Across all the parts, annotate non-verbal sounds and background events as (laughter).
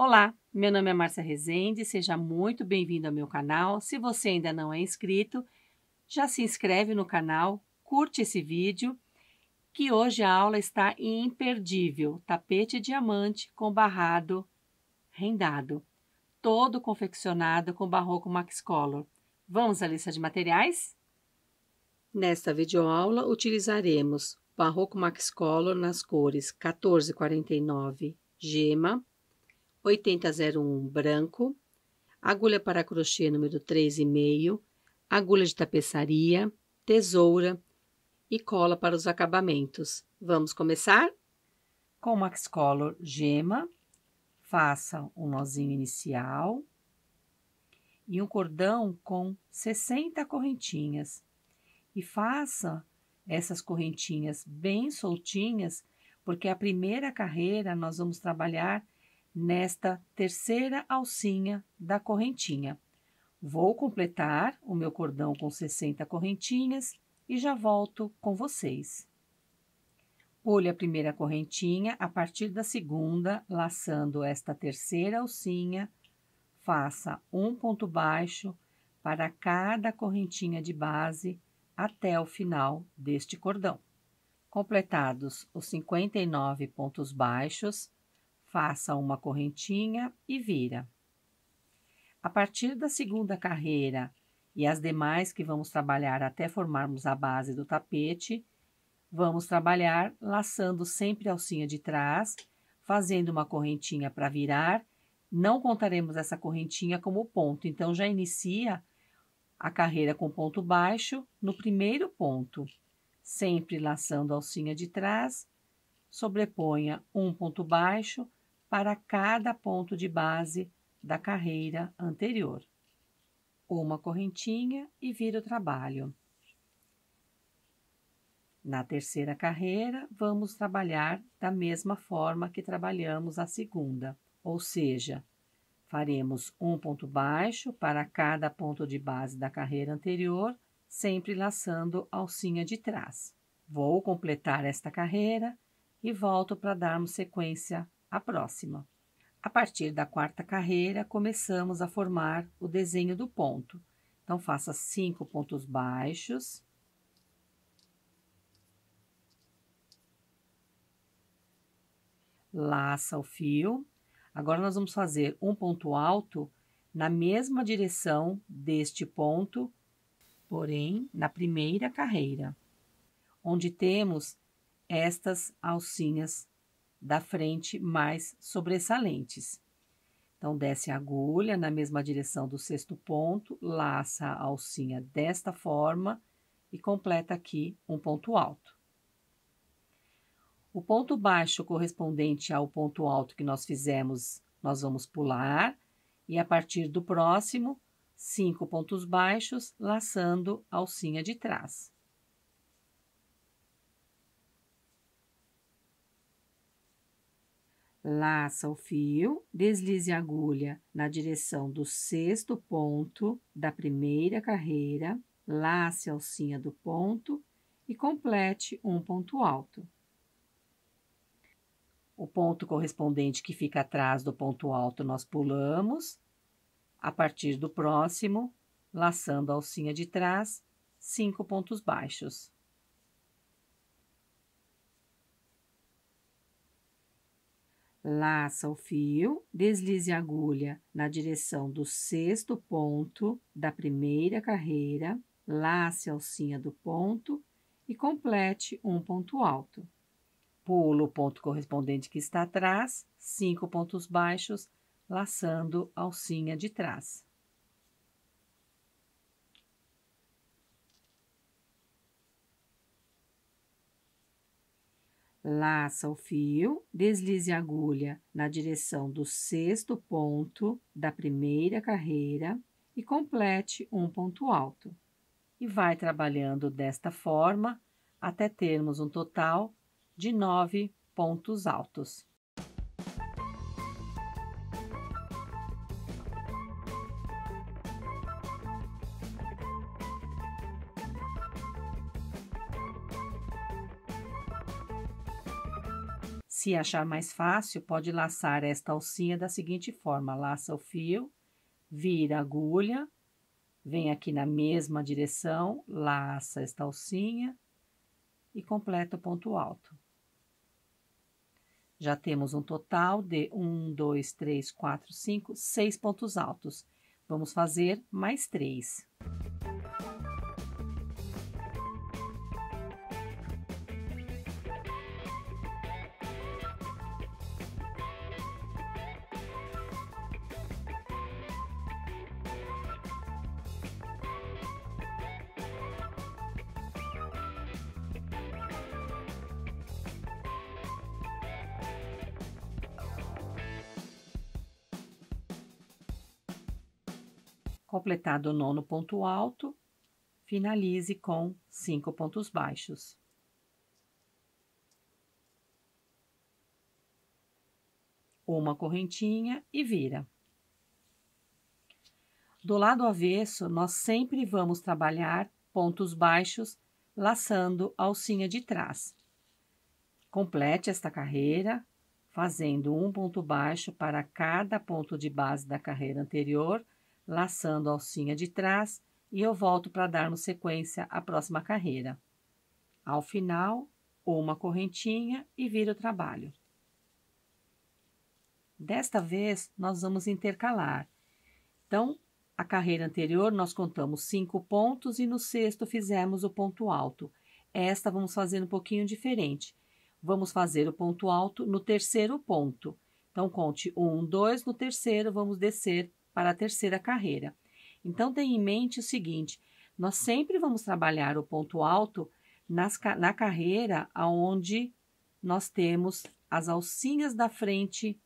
Olá, meu nome é Márcia Rezende, seja muito bem-vindo ao meu canal. Se você ainda não é inscrito, já se inscreve no canal, curte esse vídeo, que hoje a aula está imperdível, tapete diamante com barrado rendado, todo confeccionado com barroco Max Color. Vamos à lista de materiais? Nesta videoaula, utilizaremos barroco Max Color nas cores 1449 gema, 8001 branco, agulha para crochê número 3,5, agulha de tapeçaria, tesoura e cola para os acabamentos. Vamos começar? Com Max Color Gema, faça um nozinho inicial e um cordão com 60 correntinhas. E faça essas correntinhas bem soltinhas, porque a primeira carreira nós vamos trabalhar nesta terceira alcinha da correntinha. Vou completar o meu cordão com 60 correntinhas e já volto com vocês. Olhe a primeira correntinha, a partir da segunda, laçando esta terceira alcinha, faça um ponto baixo para cada correntinha de base até o final deste cordão. Completados os 59 pontos baixos, Faça uma correntinha e vira. A partir da segunda carreira e as demais que vamos trabalhar até formarmos a base do tapete, vamos trabalhar laçando sempre a alcinha de trás, fazendo uma correntinha para virar. Não contaremos essa correntinha como ponto, então já inicia a carreira com ponto baixo no primeiro ponto. Sempre laçando a alcinha de trás, sobreponha um ponto baixo, para cada ponto de base da carreira anterior. Uma correntinha e vira o trabalho. Na terceira carreira, vamos trabalhar da mesma forma que trabalhamos a segunda, ou seja, faremos um ponto baixo para cada ponto de base da carreira anterior, sempre laçando alcinha de trás. Vou completar esta carreira e volto para darmos sequência a próxima. A partir da quarta carreira, começamos a formar o desenho do ponto. Então, faça cinco pontos baixos. Laça o fio. Agora, nós vamos fazer um ponto alto na mesma direção deste ponto, porém, na primeira carreira, onde temos estas alcinhas da frente mais sobressalentes. Então, desce a agulha na mesma direção do sexto ponto, laça a alcinha desta forma e completa aqui um ponto alto. O ponto baixo correspondente ao ponto alto que nós fizemos, nós vamos pular e a partir do próximo, cinco pontos baixos, laçando a alcinha de trás. Laça o fio, deslize a agulha na direção do sexto ponto da primeira carreira, lace a alcinha do ponto e complete um ponto alto. O ponto correspondente que fica atrás do ponto alto nós pulamos, a partir do próximo, laçando a alcinha de trás, cinco pontos baixos. Laça o fio, deslize a agulha na direção do sexto ponto da primeira carreira, lace a alcinha do ponto e complete um ponto alto. Pulo o ponto correspondente que está atrás, cinco pontos baixos, laçando a alcinha de trás. Laça o fio, deslize a agulha na direção do sexto ponto da primeira carreira e complete um ponto alto. E vai trabalhando desta forma até termos um total de nove pontos altos. Se achar mais fácil, pode laçar esta alcinha da seguinte forma: laça o fio, vira a agulha, vem aqui na mesma direção, laça esta alcinha e completa o ponto alto. Já temos um total de um, dois, três, quatro, cinco, seis pontos altos. Vamos fazer mais três. completado o nono ponto alto, finalize com cinco pontos baixos. Uma correntinha e vira. Do lado avesso, nós sempre vamos trabalhar pontos baixos laçando a alcinha de trás. Complete esta carreira fazendo um ponto baixo para cada ponto de base da carreira anterior, laçando a alcinha de trás e eu volto para darmos sequência à próxima carreira. Ao final, uma correntinha e vira o trabalho. Desta vez, nós vamos intercalar. Então, a carreira anterior, nós contamos cinco pontos e no sexto fizemos o ponto alto. Esta vamos fazer um pouquinho diferente. Vamos fazer o ponto alto no terceiro ponto. Então, conte um, dois, no terceiro vamos descer para a terceira carreira. Então, tenha em mente o seguinte: nós sempre vamos trabalhar o ponto alto nas, na carreira onde nós temos as alcinhas da frente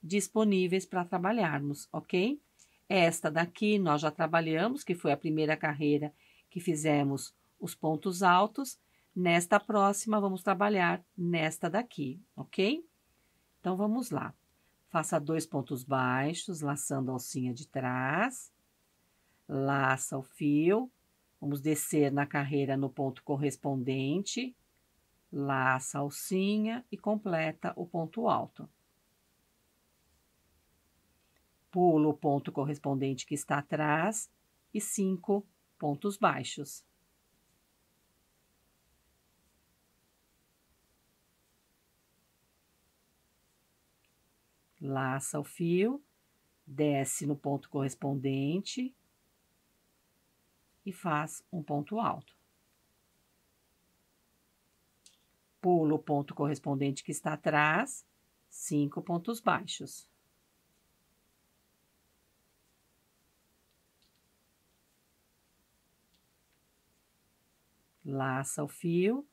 disponíveis para trabalharmos, ok? Esta daqui nós já trabalhamos, que foi a primeira carreira que fizemos os pontos altos. Nesta próxima, vamos trabalhar nesta daqui, ok? Então, vamos lá. Faça dois pontos baixos, laçando a alcinha de trás. Laça o fio. Vamos descer na carreira no ponto correspondente. Laça a alcinha e completa o ponto alto. Pulo o ponto correspondente que está atrás e cinco pontos baixos. laça o fio, desce no ponto correspondente e faz um ponto alto. Pula o ponto correspondente que está atrás, cinco pontos baixos. Laça o fio,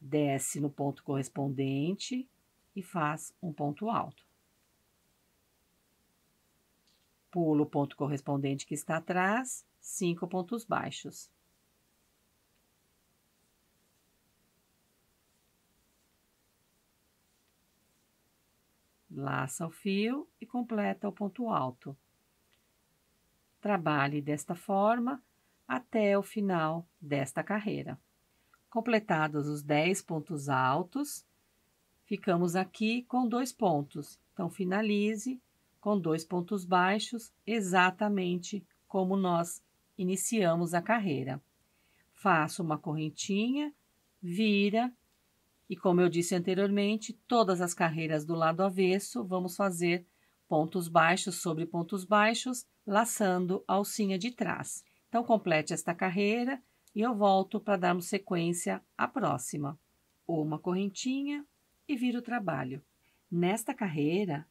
desce no ponto correspondente e faz um ponto alto. Pulo o ponto correspondente que está atrás, cinco pontos baixos. Laça o fio e completa o ponto alto. Trabalhe desta forma até o final desta carreira. Completados os 10 pontos altos, ficamos aqui com dois pontos. Então, finalize com dois pontos baixos, exatamente como nós iniciamos a carreira. Faço uma correntinha, vira, e como eu disse anteriormente, todas as carreiras do lado avesso vamos fazer pontos baixos sobre pontos baixos, laçando a alcinha de trás. Então, complete esta carreira e eu volto para darmos sequência à próxima. Uma correntinha e viro o trabalho. Nesta carreira,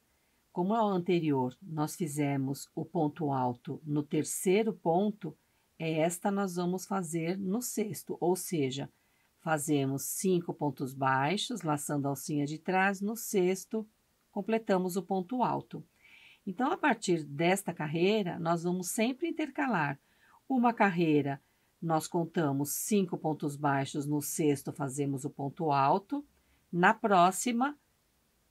como o anterior, nós fizemos o ponto alto no terceiro ponto, é esta nós vamos fazer no sexto, ou seja, fazemos cinco pontos baixos, laçando a alcinha de trás, no sexto, completamos o ponto alto. Então, a partir desta carreira, nós vamos sempre intercalar uma carreira, nós contamos cinco pontos baixos, no sexto fazemos o ponto alto, na próxima,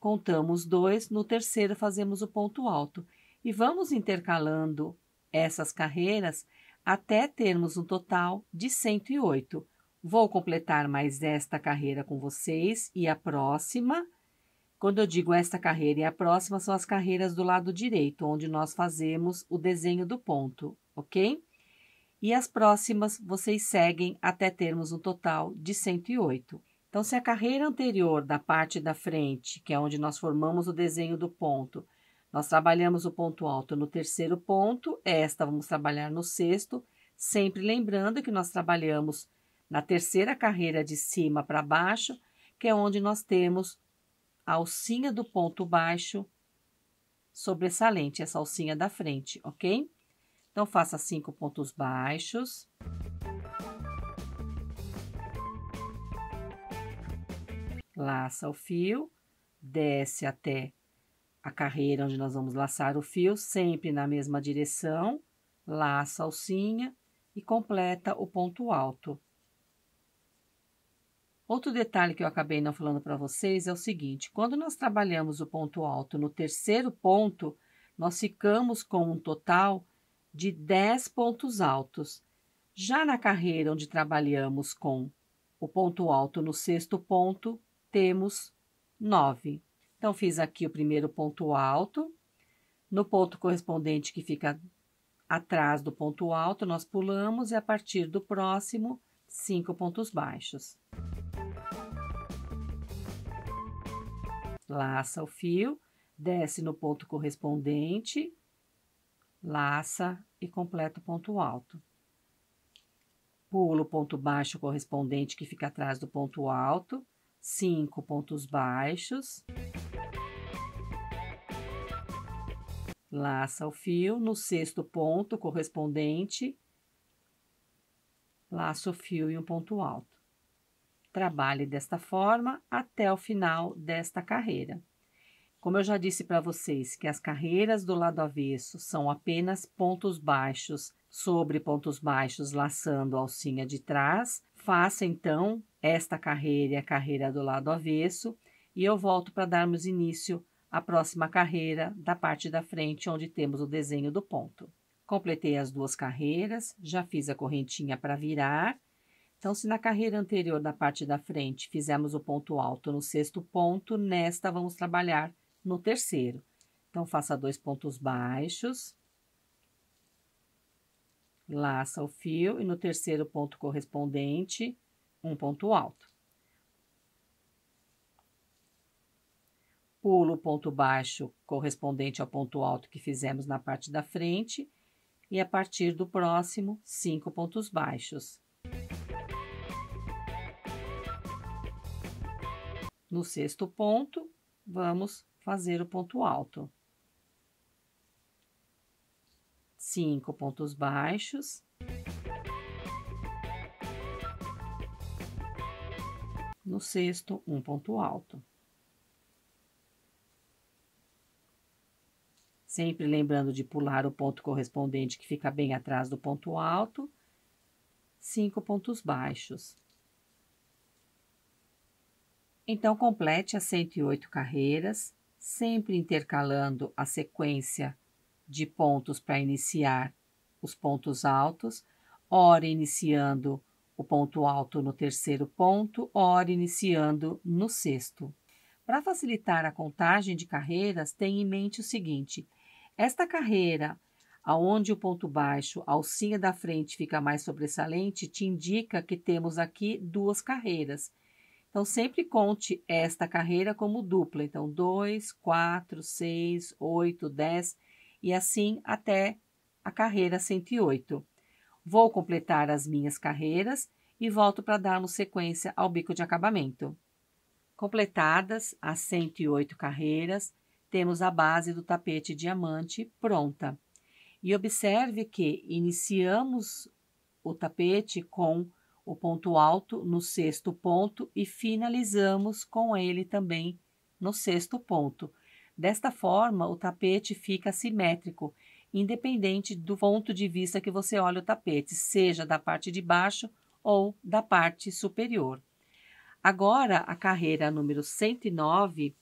Contamos dois, no terceiro fazemos o ponto alto e vamos intercalando essas carreiras até termos um total de 108. Vou completar mais esta carreira com vocês e a próxima. Quando eu digo esta carreira e a próxima, são as carreiras do lado direito, onde nós fazemos o desenho do ponto, ok? E as próximas vocês seguem até termos um total de 108. Então, se a carreira anterior da parte da frente, que é onde nós formamos o desenho do ponto, nós trabalhamos o ponto alto no terceiro ponto, esta vamos trabalhar no sexto, sempre lembrando que nós trabalhamos na terceira carreira de cima para baixo, que é onde nós temos a alcinha do ponto baixo sobressalente, essa alcinha da frente, ok? Então, faça cinco pontos baixos. laça o fio, desce até a carreira onde nós vamos laçar o fio, sempre na mesma direção, laça a alcinha e completa o ponto alto. Outro detalhe que eu acabei não falando para vocês é o seguinte, quando nós trabalhamos o ponto alto no terceiro ponto, nós ficamos com um total de 10 pontos altos. Já na carreira onde trabalhamos com o ponto alto no sexto ponto, temos 9. Então, fiz aqui o primeiro ponto alto. No ponto correspondente que fica atrás do ponto alto, nós pulamos e a partir do próximo, cinco pontos baixos. Laça o fio, desce no ponto correspondente, laça e completa o ponto alto. Pulo o ponto baixo correspondente que fica atrás do ponto alto, cinco pontos baixos, laça o fio no sexto ponto correspondente, laça o fio e um ponto alto. Trabalhe desta forma até o final desta carreira. Como eu já disse para vocês que as carreiras do lado avesso são apenas pontos baixos sobre pontos baixos laçando a alcinha de trás, faça então esta carreira é a carreira do lado avesso e eu volto para darmos início à próxima carreira da parte da frente, onde temos o desenho do ponto. Completei as duas carreiras, já fiz a correntinha para virar. Então, se na carreira anterior da parte da frente fizemos o ponto alto no sexto ponto, nesta vamos trabalhar no terceiro. Então, faça dois pontos baixos, laça o fio e no terceiro ponto correspondente, um ponto alto. Pulo o ponto baixo correspondente ao ponto alto que fizemos na parte da frente e a partir do próximo, cinco pontos baixos. No sexto ponto, vamos fazer o ponto alto. Cinco pontos baixos. No sexto, um ponto alto. Sempre lembrando de pular o ponto correspondente que fica bem atrás do ponto alto. Cinco pontos baixos. Então, complete as 108 carreiras, sempre intercalando a sequência de pontos para iniciar os pontos altos, ora iniciando o ponto alto no terceiro ponto, ora iniciando no sexto. Para facilitar a contagem de carreiras, tenha em mente o seguinte: esta carreira, aonde o ponto baixo, a alcinha da frente fica mais sobressalente, te indica que temos aqui duas carreiras. Então, sempre conte esta carreira como dupla. Então, 2, 4, 6, 8, 10 e assim até a carreira 108. Vou completar as minhas carreiras e volto para darmos sequência ao bico de acabamento. Completadas as 108 carreiras, temos a base do tapete diamante pronta. E observe que iniciamos o tapete com o ponto alto no sexto ponto e finalizamos com ele também no sexto ponto. Desta forma, o tapete fica simétrico independente do ponto de vista que você olha o tapete, seja da parte de baixo ou da parte superior. Agora, a carreira número 109,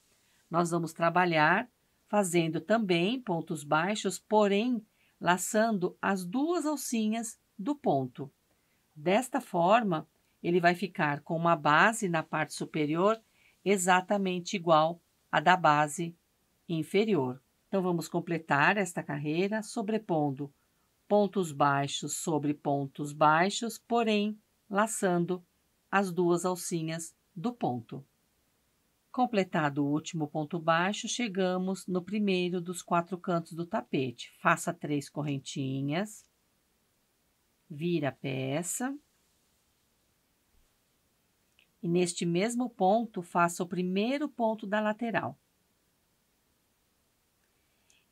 nós vamos trabalhar fazendo também pontos baixos, porém laçando as duas alcinhas do ponto. Desta forma, ele vai ficar com uma base na parte superior exatamente igual à da base inferior. Então vamos completar esta carreira sobrepondo pontos baixos sobre pontos baixos, porém laçando as duas alcinhas do ponto. Completado o último ponto baixo, chegamos no primeiro dos quatro cantos do tapete. Faça três correntinhas, vira a peça. E neste mesmo ponto, faça o primeiro ponto da lateral.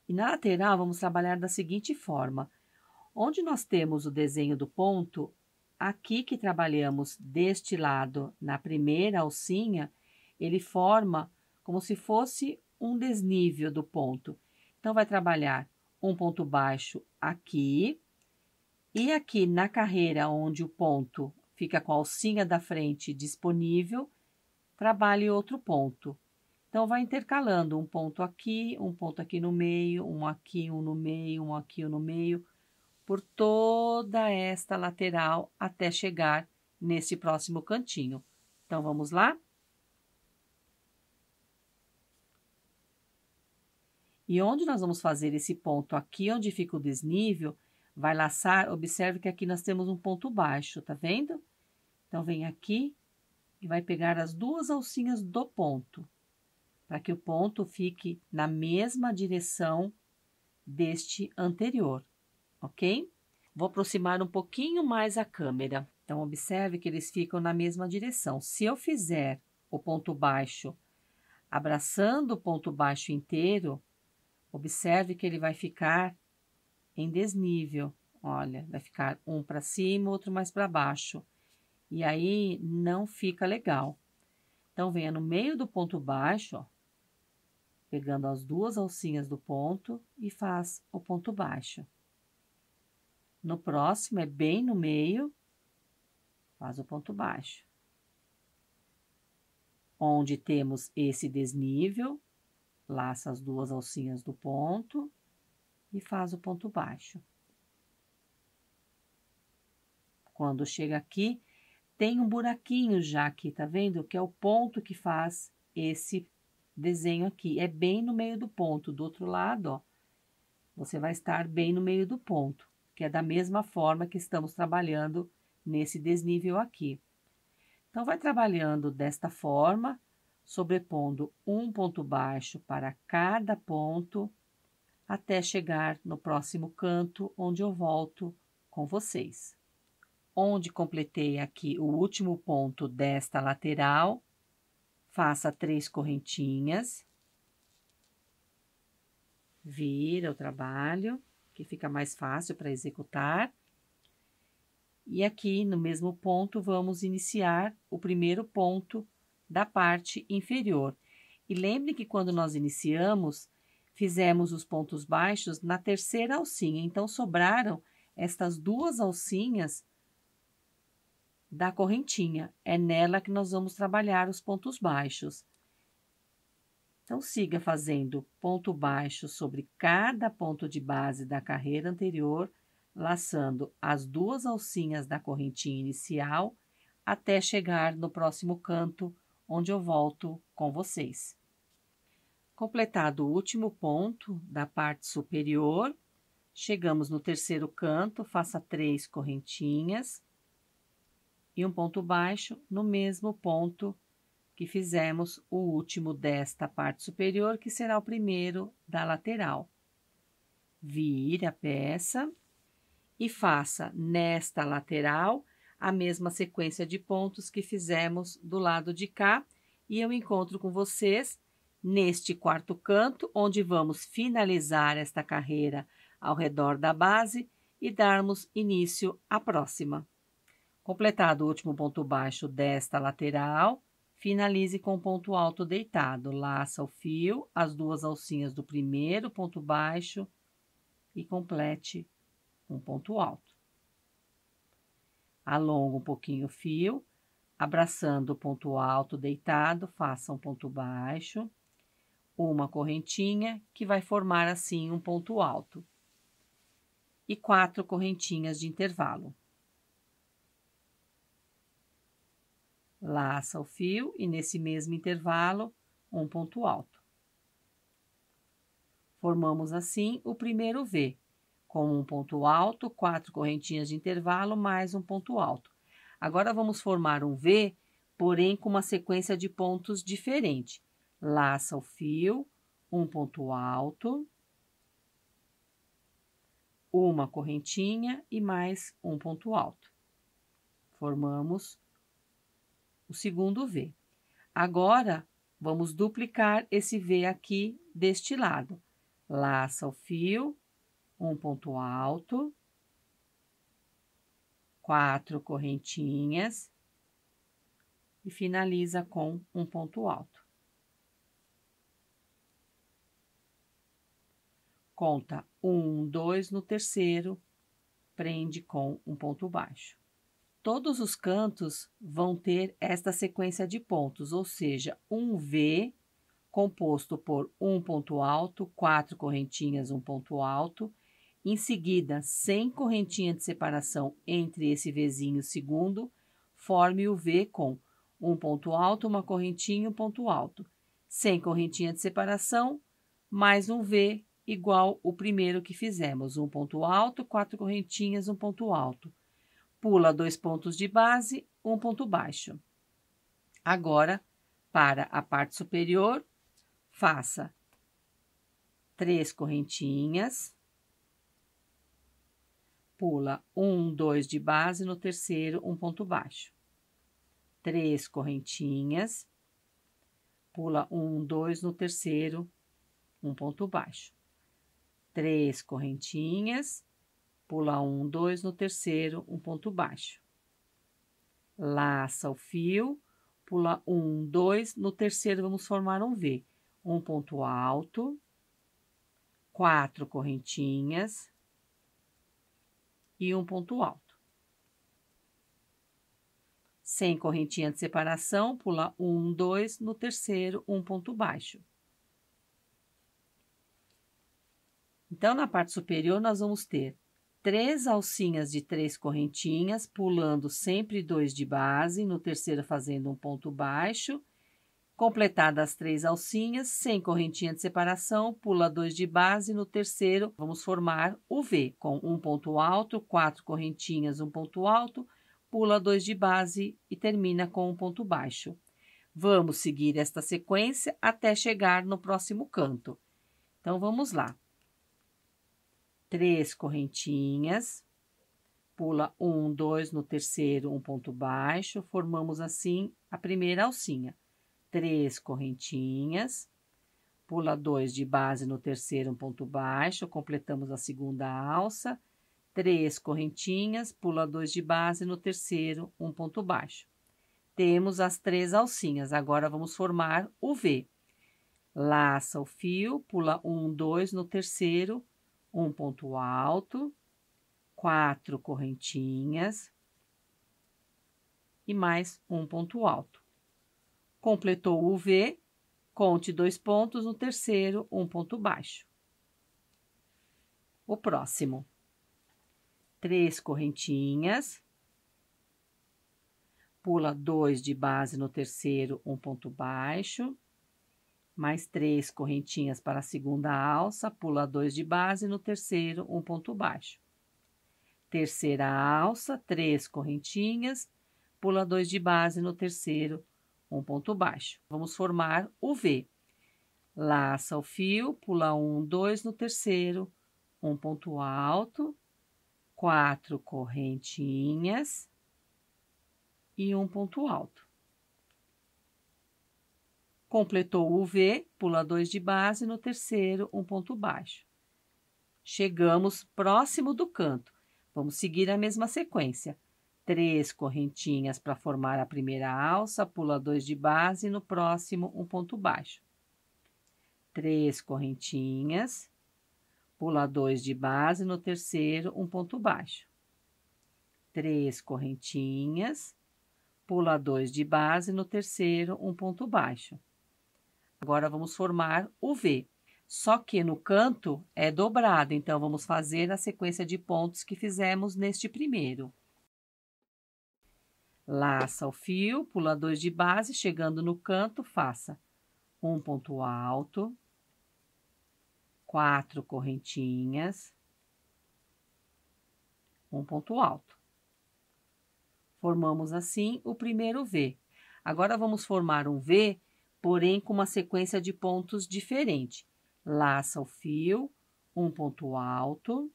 E na lateral, vamos trabalhar da seguinte forma. Onde nós temos o desenho do ponto, aqui que trabalhamos deste lado, na primeira alcinha, ele forma como se fosse um desnível do ponto. Então, vai trabalhar um ponto baixo aqui, e aqui na carreira onde o ponto fica com a alcinha da frente disponível, trabalhe outro ponto. Então, vai intercalando um ponto aqui, um ponto aqui no meio, um aqui, um no meio, um aqui, um no meio, por toda esta lateral até chegar nesse próximo cantinho. Então, vamos lá? E onde nós vamos fazer esse ponto aqui, onde fica o desnível, vai laçar, observe que aqui nós temos um ponto baixo, tá vendo? Então, vem aqui e vai pegar as duas alcinhas do ponto para que o ponto fique na mesma direção deste anterior, ok? Vou aproximar um pouquinho mais a câmera. Então, observe que eles ficam na mesma direção. Se eu fizer o ponto baixo abraçando o ponto baixo inteiro, observe que ele vai ficar em desnível. Olha, vai ficar um para cima, outro mais para baixo. E aí, não fica legal. Então, venha no meio do ponto baixo, ó, pegando as duas alcinhas do ponto e faz o ponto baixo. No próximo, é bem no meio, faz o ponto baixo. Onde temos esse desnível, laça as duas alcinhas do ponto e faz o ponto baixo. Quando chega aqui, tem um buraquinho já aqui, tá vendo? Que é o ponto que faz esse desenho aqui. É bem no meio do ponto, do outro lado, ó. Você vai estar bem no meio do ponto, que é da mesma forma que estamos trabalhando nesse desnível aqui. Então, vai trabalhando desta forma, sobrepondo um ponto baixo para cada ponto, até chegar no próximo canto, onde eu volto com vocês. Onde completei aqui o último ponto desta lateral, Faça três correntinhas. Vira o trabalho, que fica mais fácil para executar. E aqui, no mesmo ponto, vamos iniciar o primeiro ponto da parte inferior. E lembre que quando nós iniciamos, fizemos os pontos baixos na terceira alcinha, então sobraram estas duas alcinhas da correntinha. É nela que nós vamos trabalhar os pontos baixos. Então, siga fazendo ponto baixo sobre cada ponto de base da carreira anterior, laçando as duas alcinhas da correntinha inicial até chegar no próximo canto, onde eu volto com vocês. Completado o último ponto da parte superior, chegamos no terceiro canto, faça três correntinhas, e um ponto baixo no mesmo ponto que fizemos o último desta parte superior, que será o primeiro da lateral. Vire a peça e faça nesta lateral a mesma sequência de pontos que fizemos do lado de cá e eu encontro com vocês neste quarto canto, onde vamos finalizar esta carreira ao redor da base e darmos início à próxima. Completado o último ponto baixo desta lateral, finalize com ponto alto deitado. Laça o fio, as duas alcinhas do primeiro ponto baixo e complete um ponto alto. Alonga um pouquinho o fio, abraçando o ponto alto deitado, faça um ponto baixo, uma correntinha, que vai formar assim um ponto alto, e quatro correntinhas de intervalo. Laça o fio e, nesse mesmo intervalo, um ponto alto. Formamos assim o primeiro V, com um ponto alto, quatro correntinhas de intervalo, mais um ponto alto. Agora vamos formar um V, porém com uma sequência de pontos diferente. Laça o fio, um ponto alto, uma correntinha e mais um ponto alto. Formamos o segundo V. Agora, vamos duplicar esse V aqui deste lado. Laça o fio, um ponto alto, quatro correntinhas e finaliza com um ponto alto. Conta um, dois no terceiro, prende com um ponto baixo. Todos os cantos vão ter esta sequência de pontos, ou seja, um V composto por um ponto alto, quatro correntinhas, um ponto alto, em seguida, sem correntinha de separação entre esse Vzinho segundo, forme o V com um ponto alto, uma correntinha, um ponto alto. Sem correntinha de separação, mais um V igual o primeiro que fizemos, um ponto alto, quatro correntinhas, um ponto alto. Pula dois pontos de base, um ponto baixo. Agora, para a parte superior, faça três correntinhas, pula um, dois de base, no terceiro, um ponto baixo. Três correntinhas, pula um, dois, no terceiro, um ponto baixo. Três correntinhas, pula um, dois no terceiro, um ponto baixo. Laça o fio, pula um, dois, no terceiro vamos formar um V. Um ponto alto, quatro correntinhas e um ponto alto. Sem correntinha de separação, pula um, dois, no terceiro, um ponto baixo. Então, na parte superior, nós vamos ter três alcinhas de três correntinhas, pulando sempre dois de base, no terceiro fazendo um ponto baixo. Completadas as três alcinhas, sem correntinha de separação, pula dois de base, no terceiro vamos formar o V, com um ponto alto, quatro correntinhas, um ponto alto, pula dois de base e termina com um ponto baixo. Vamos seguir esta sequência até chegar no próximo canto. Então, vamos lá três correntinhas, pula um, dois no terceiro, um ponto baixo, formamos assim a primeira alcinha. Três correntinhas, pula dois de base no terceiro, um ponto baixo, completamos a segunda alça, três correntinhas, pula dois de base no terceiro, um ponto baixo. Temos as três alcinhas, agora vamos formar o V. Laça o fio, pula um, dois no terceiro, um ponto alto, quatro correntinhas e mais um ponto alto. Completou o V, conte dois pontos, no terceiro, um ponto baixo. O próximo, três correntinhas, pula dois de base no terceiro, um ponto baixo, mais três correntinhas para a segunda alça, pula dois de base, no terceiro, um ponto baixo. Terceira alça, três correntinhas, pula dois de base, no terceiro, um ponto baixo. Vamos formar o V. Laça o fio, pula um, dois no terceiro, um ponto alto, quatro correntinhas e um ponto alto. Completou o V, pula 2 de base, no terceiro, um ponto baixo. Chegamos próximo do canto. Vamos seguir a mesma sequência. Três correntinhas para formar a primeira alça, pula 2 de base, no próximo, um ponto baixo. Três correntinhas, pula 2 de base, no terceiro, um ponto baixo. Três correntinhas, pula 2 de base, no terceiro, um ponto baixo. Agora vamos formar o V. Só que no canto é dobrado, então vamos fazer a sequência de pontos que fizemos neste primeiro. Laça o fio, pula dois de base, chegando no canto, faça um ponto alto, quatro correntinhas, um ponto alto. Formamos assim o primeiro V. Agora vamos formar um V porém com uma sequência de pontos diferente. Laça o fio, um ponto alto.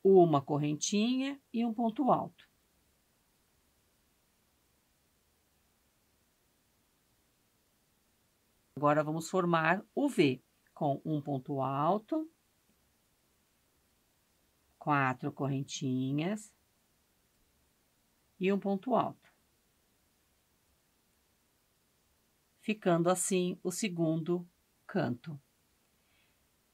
Uma correntinha e um ponto alto. Agora vamos formar o V com um ponto alto, quatro correntinhas, e um ponto alto. Ficando assim o segundo canto.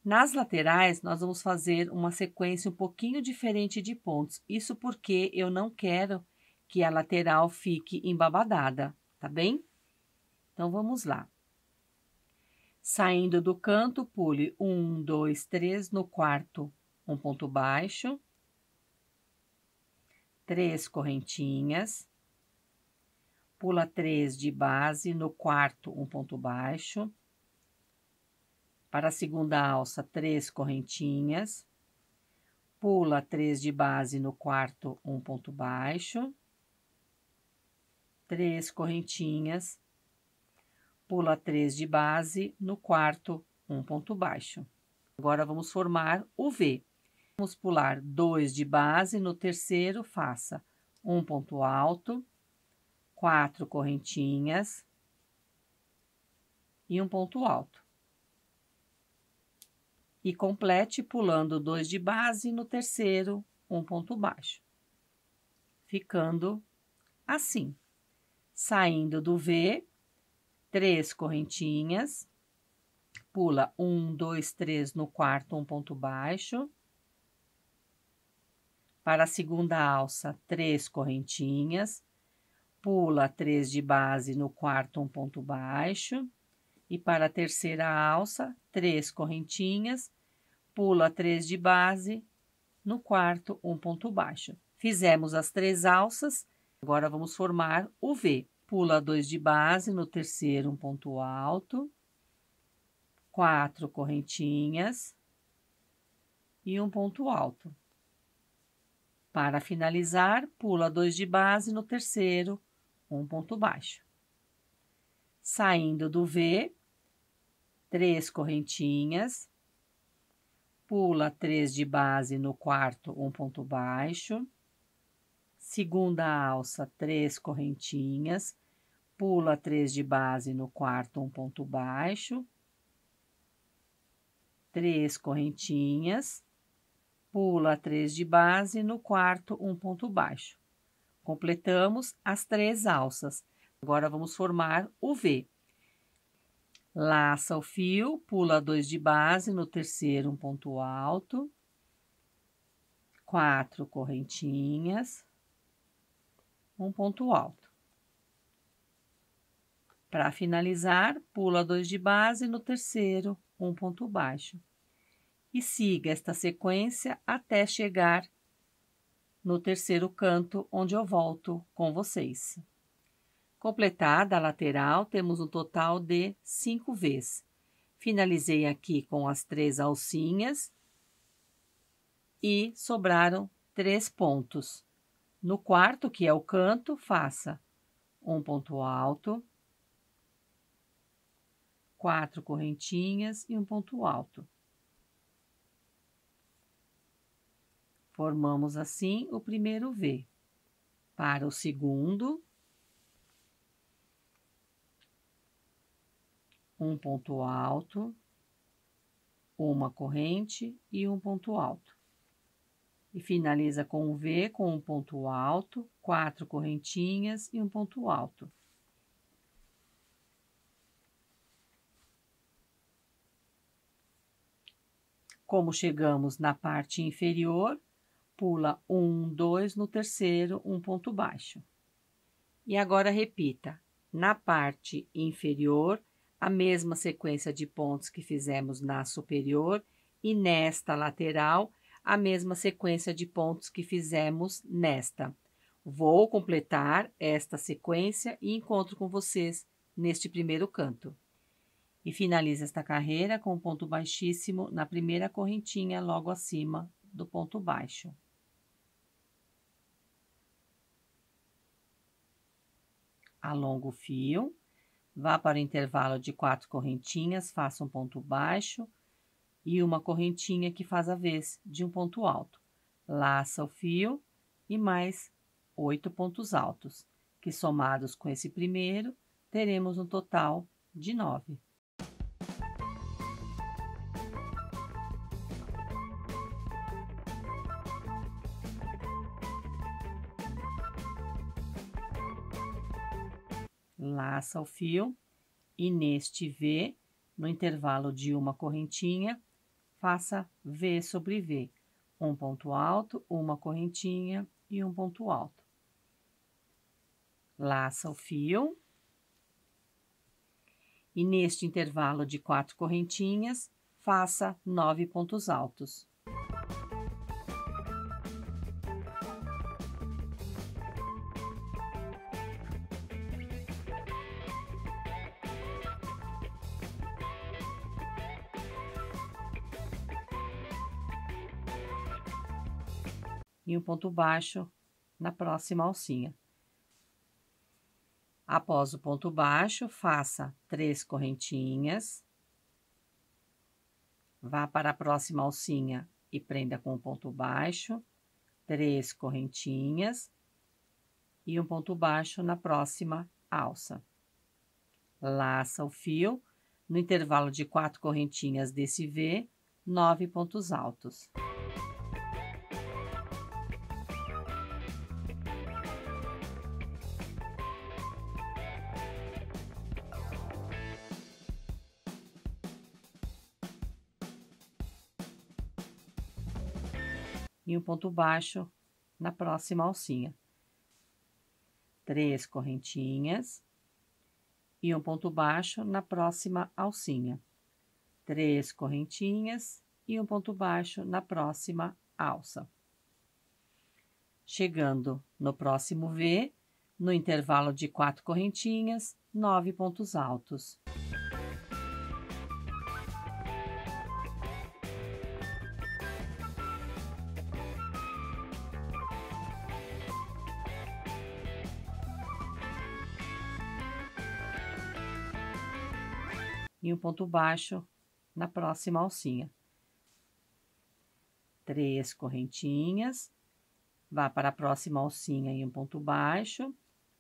Nas laterais, nós vamos fazer uma sequência um pouquinho diferente de pontos. Isso porque eu não quero que a lateral fique embabadada, tá bem? Então, vamos lá. Saindo do canto, pule um, dois, três no quarto, um ponto baixo três correntinhas, pula três de base, no quarto, um ponto baixo. Para a segunda alça, três correntinhas, pula três de base, no quarto, um ponto baixo. Três correntinhas, pula três de base, no quarto, um ponto baixo. Agora, vamos formar o V. Vamos pular dois de base, no terceiro faça um ponto alto, quatro correntinhas e um ponto alto. E complete pulando dois de base, no terceiro, um ponto baixo. Ficando assim. Saindo do V, três correntinhas, pula um, dois, três no quarto, um ponto baixo para a segunda alça, três correntinhas, pula três de base no quarto um ponto baixo, e para a terceira alça, três correntinhas, pula três de base no quarto um ponto baixo. Fizemos as três alças, agora vamos formar o V. Pula dois de base no terceiro um ponto alto, quatro correntinhas e um ponto alto. Para finalizar, pula dois de base no terceiro, um ponto baixo. Saindo do V, três correntinhas, pula três de base no quarto, um ponto baixo. Segunda alça, três correntinhas, pula três de base no quarto, um ponto baixo. Três correntinhas pula 3 de base, no quarto, um ponto baixo. Completamos as três alças. Agora vamos formar o V. Laça o fio, pula 2 de base, no terceiro, um ponto alto. Quatro correntinhas, um ponto alto. Para finalizar, pula 2 de base, no terceiro, um ponto baixo e siga esta sequência até chegar no terceiro canto, onde eu volto com vocês. Completada a lateral, temos um total de cinco vezes. Finalizei aqui com as três alcinhas e sobraram três pontos. No quarto, que é o canto, faça um ponto alto, quatro correntinhas e um ponto alto. Formamos assim o primeiro V. Para o segundo, um ponto alto, uma corrente e um ponto alto. E finaliza com um V com um ponto alto, quatro correntinhas e um ponto alto. Como chegamos na parte inferior, pula um, dois no terceiro, um ponto baixo. E agora repita na parte inferior a mesma sequência de pontos que fizemos na superior e nesta lateral a mesma sequência de pontos que fizemos nesta. Vou completar esta sequência e encontro com vocês neste primeiro canto. E finalizo esta carreira com um ponto baixíssimo na primeira correntinha logo acima do ponto baixo. alonga o fio, vá para o intervalo de quatro correntinhas, faça um ponto baixo e uma correntinha que faz a vez de um ponto alto. Laça o fio e mais oito pontos altos, que somados com esse primeiro, teremos um total de nove. passa o fio e neste V, no intervalo de uma correntinha, faça V sobre V, um ponto alto, uma correntinha e um ponto alto. Laça o fio e neste intervalo de quatro correntinhas, faça nove pontos altos. e um ponto baixo na próxima alcinha. Após o ponto baixo, faça três correntinhas, vá para a próxima alcinha e prenda com o um ponto baixo, três correntinhas e um ponto baixo na próxima alça. Laça o fio no intervalo de quatro correntinhas desse V, nove pontos altos. um ponto baixo na próxima alcinha. Três correntinhas e um ponto baixo na próxima alcinha. Três correntinhas e um ponto baixo na próxima alça. Chegando no próximo V, no intervalo de quatro correntinhas, nove pontos altos. um ponto baixo na próxima alcinha. Três correntinhas, vá para a próxima alcinha e um ponto baixo,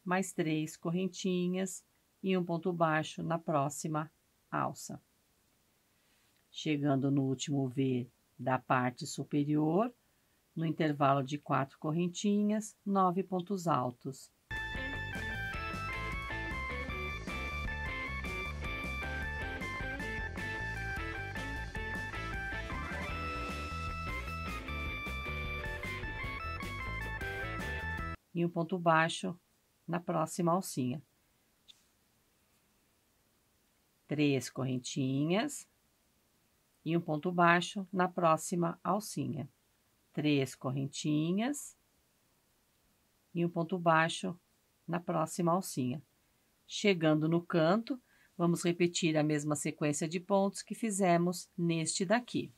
mais três correntinhas e um ponto baixo na próxima alça. Chegando no último V da parte superior, no intervalo de quatro correntinhas, nove pontos altos e um ponto baixo na próxima alcinha. Três correntinhas e um ponto baixo na próxima alcinha. Três correntinhas e um ponto baixo na próxima alcinha. Chegando no canto, vamos repetir a mesma sequência de pontos que fizemos neste daqui.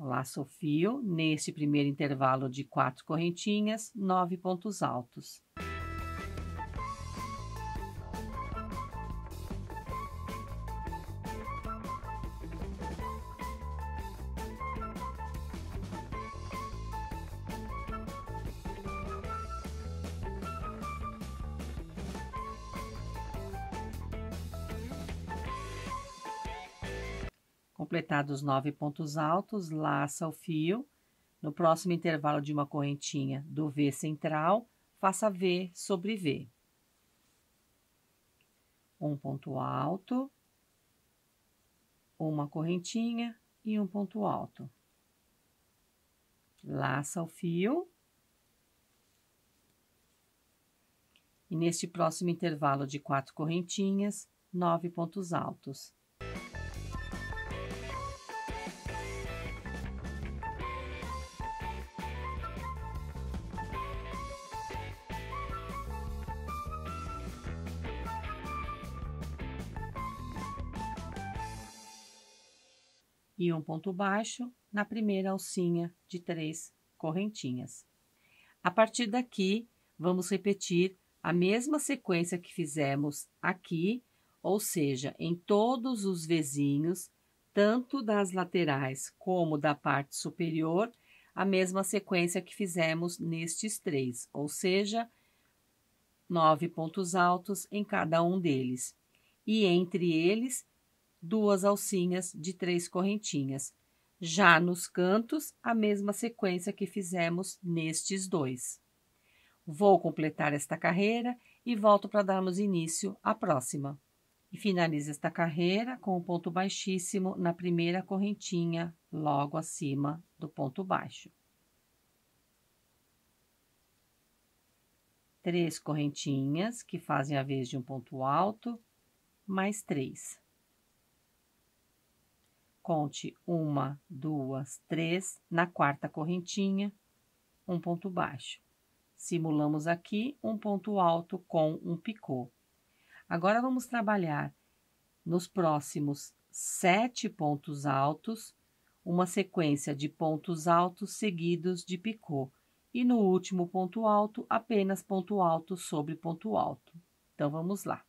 Laço fio neste primeiro intervalo de quatro correntinhas, nove pontos altos. Completados nove pontos altos, laça o fio. No próximo intervalo de uma correntinha do V central, faça V sobre V. Um ponto alto, uma correntinha e um ponto alto. Laça o fio. E neste próximo intervalo de quatro correntinhas, nove pontos altos e um ponto baixo na primeira alcinha de três correntinhas. A partir daqui, vamos repetir a mesma sequência que fizemos aqui, ou seja, em todos os vizinhos, tanto das laterais como da parte superior, a mesma sequência que fizemos nestes três, ou seja, nove pontos altos em cada um deles. E entre eles, duas alcinhas de três correntinhas. Já nos cantos, a mesma sequência que fizemos nestes dois. Vou completar esta carreira e volto para darmos início à próxima. E finalizo esta carreira com o um ponto baixíssimo na primeira correntinha, logo acima do ponto baixo. Três correntinhas que fazem a vez de um ponto alto, mais três. Conte uma, duas, três, na quarta correntinha, um ponto baixo. Simulamos aqui um ponto alto com um picô. Agora vamos trabalhar nos próximos sete pontos altos, uma sequência de pontos altos seguidos de picô. E no último ponto alto, apenas ponto alto sobre ponto alto. Então, vamos lá.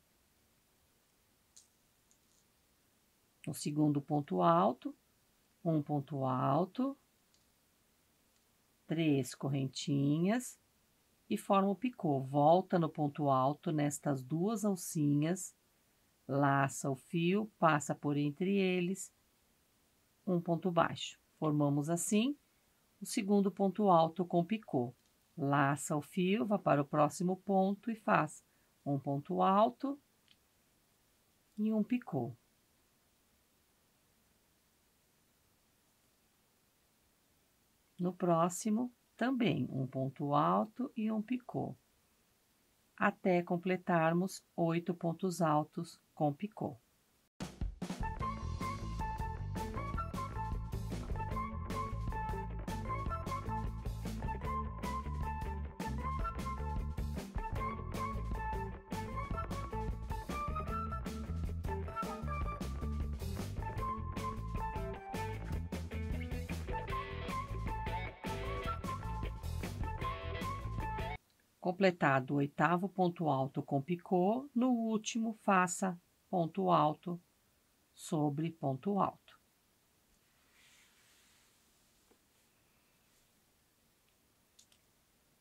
o segundo ponto alto, um ponto alto, três correntinhas e forma o picô. Volta no ponto alto nestas duas alcinhas, laça o fio, passa por entre eles, um ponto baixo. Formamos assim o segundo ponto alto com picô. Laça o fio, vá para o próximo ponto e faz um ponto alto e um picô. No próximo, também um ponto alto e um picô, até completarmos oito pontos altos com picô. completado o oitavo ponto alto com picô, no último faça ponto alto sobre ponto alto.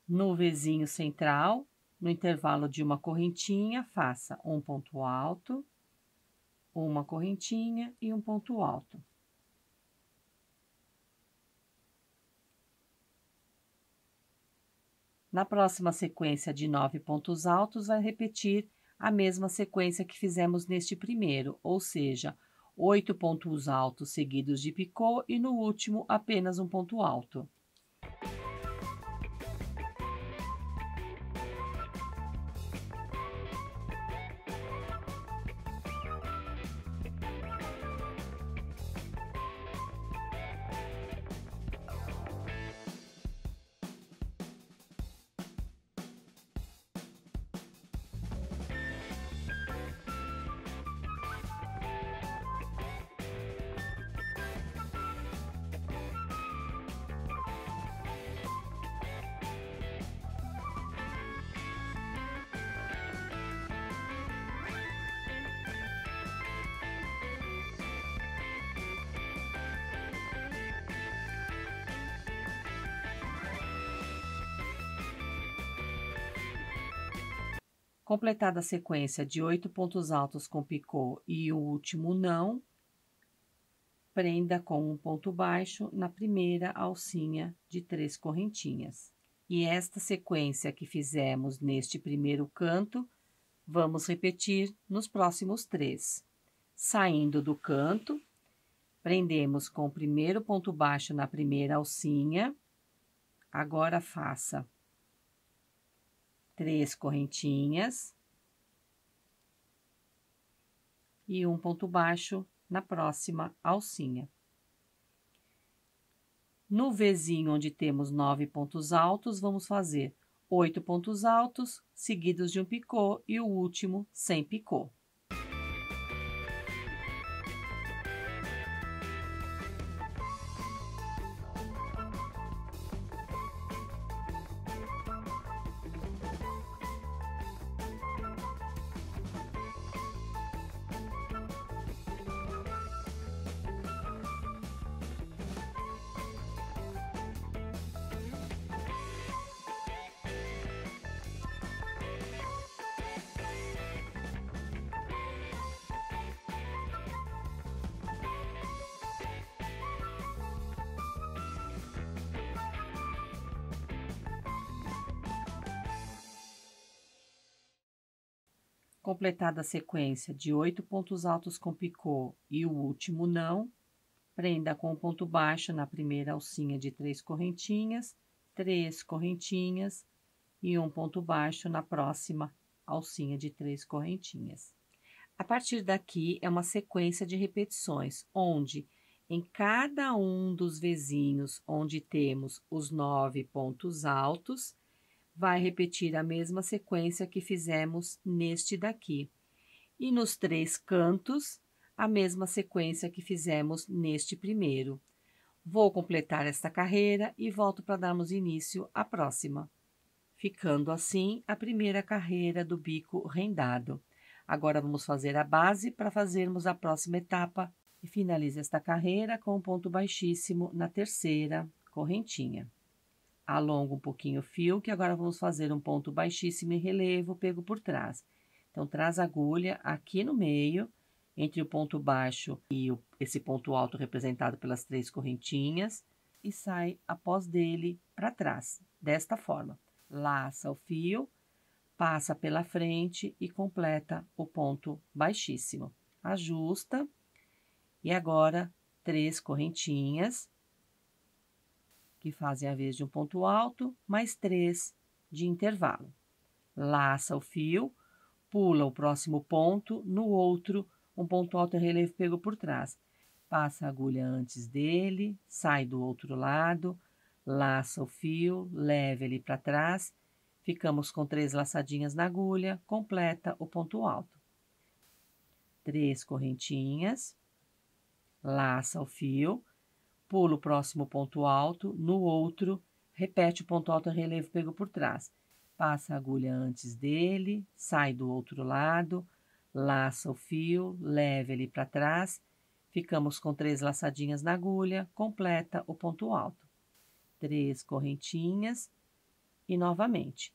No vizinho central, no intervalo de uma correntinha, faça um ponto alto, uma correntinha e um ponto alto. Na próxima sequência de nove pontos altos, vai repetir a mesma sequência que fizemos neste primeiro, ou seja, oito pontos altos seguidos de picô e no último apenas um ponto alto. completada a sequência de oito pontos altos com picô e o último não, prenda com um ponto baixo na primeira alcinha de três correntinhas. E esta sequência que fizemos neste primeiro canto, vamos repetir nos próximos três. Saindo do canto, prendemos com o primeiro ponto baixo na primeira alcinha. Agora faça três correntinhas e um ponto baixo na próxima alcinha. No Vzinho, onde temos nove pontos altos, vamos fazer oito pontos altos, seguidos de um picô e o último sem picô. completada a sequência de oito pontos altos com picô e o último não, prenda com um ponto baixo na primeira alcinha de três correntinhas, três correntinhas e um ponto baixo na próxima alcinha de três correntinhas. A partir daqui é uma sequência de repetições, onde em cada um dos vizinhos onde temos os nove pontos altos, vai repetir a mesma sequência que fizemos neste daqui. E nos três cantos, a mesma sequência que fizemos neste primeiro. Vou completar esta carreira e volto para darmos início à próxima. Ficando assim a primeira carreira do bico rendado. Agora vamos fazer a base para fazermos a próxima etapa e finalize esta carreira com um ponto baixíssimo na terceira correntinha. Alongo um pouquinho o fio, que agora vamos fazer um ponto baixíssimo em relevo pego por trás. Então, traz a agulha aqui no meio, entre o ponto baixo e o, esse ponto alto representado pelas três correntinhas, e sai após dele para trás, desta forma. Laça o fio, passa pela frente e completa o ponto baixíssimo. Ajusta, e agora três correntinhas que fazem a vez de um ponto alto, mais três de intervalo. Laça o fio, pula o próximo ponto, no outro, um ponto alto em é relevo pego por trás. Passa a agulha antes dele, sai do outro lado, laça o fio, leve ele para trás, ficamos com três laçadinhas na agulha, completa o ponto alto. Três correntinhas, laça o fio, pula o próximo ponto alto, no outro, repete o ponto alto em relevo pego por trás. Passa a agulha antes dele, sai do outro lado, laça o fio, leve ele para trás, ficamos com três laçadinhas na agulha, completa o ponto alto. Três correntinhas e novamente.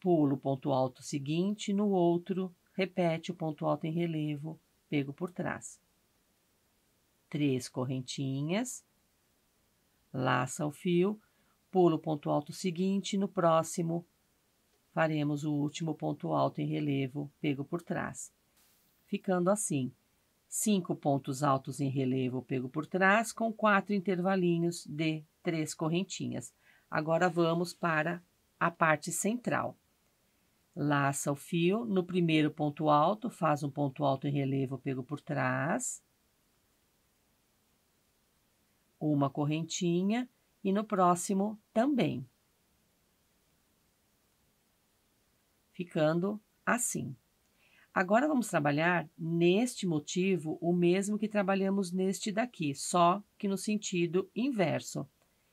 Pulo o ponto alto seguinte, no outro, repete o ponto alto em relevo, pego por trás. Três correntinhas laça o fio, pulo o ponto alto seguinte, no próximo faremos o último ponto alto em relevo pego por trás, ficando assim. Cinco pontos altos em relevo pego por trás, com quatro intervalinhos de três correntinhas. Agora vamos para a parte central. Laça o fio no primeiro ponto alto, faz um ponto alto em relevo pego por trás, uma correntinha e no próximo também. Ficando assim. Agora vamos trabalhar neste motivo o mesmo que trabalhamos neste daqui, só que no sentido inverso.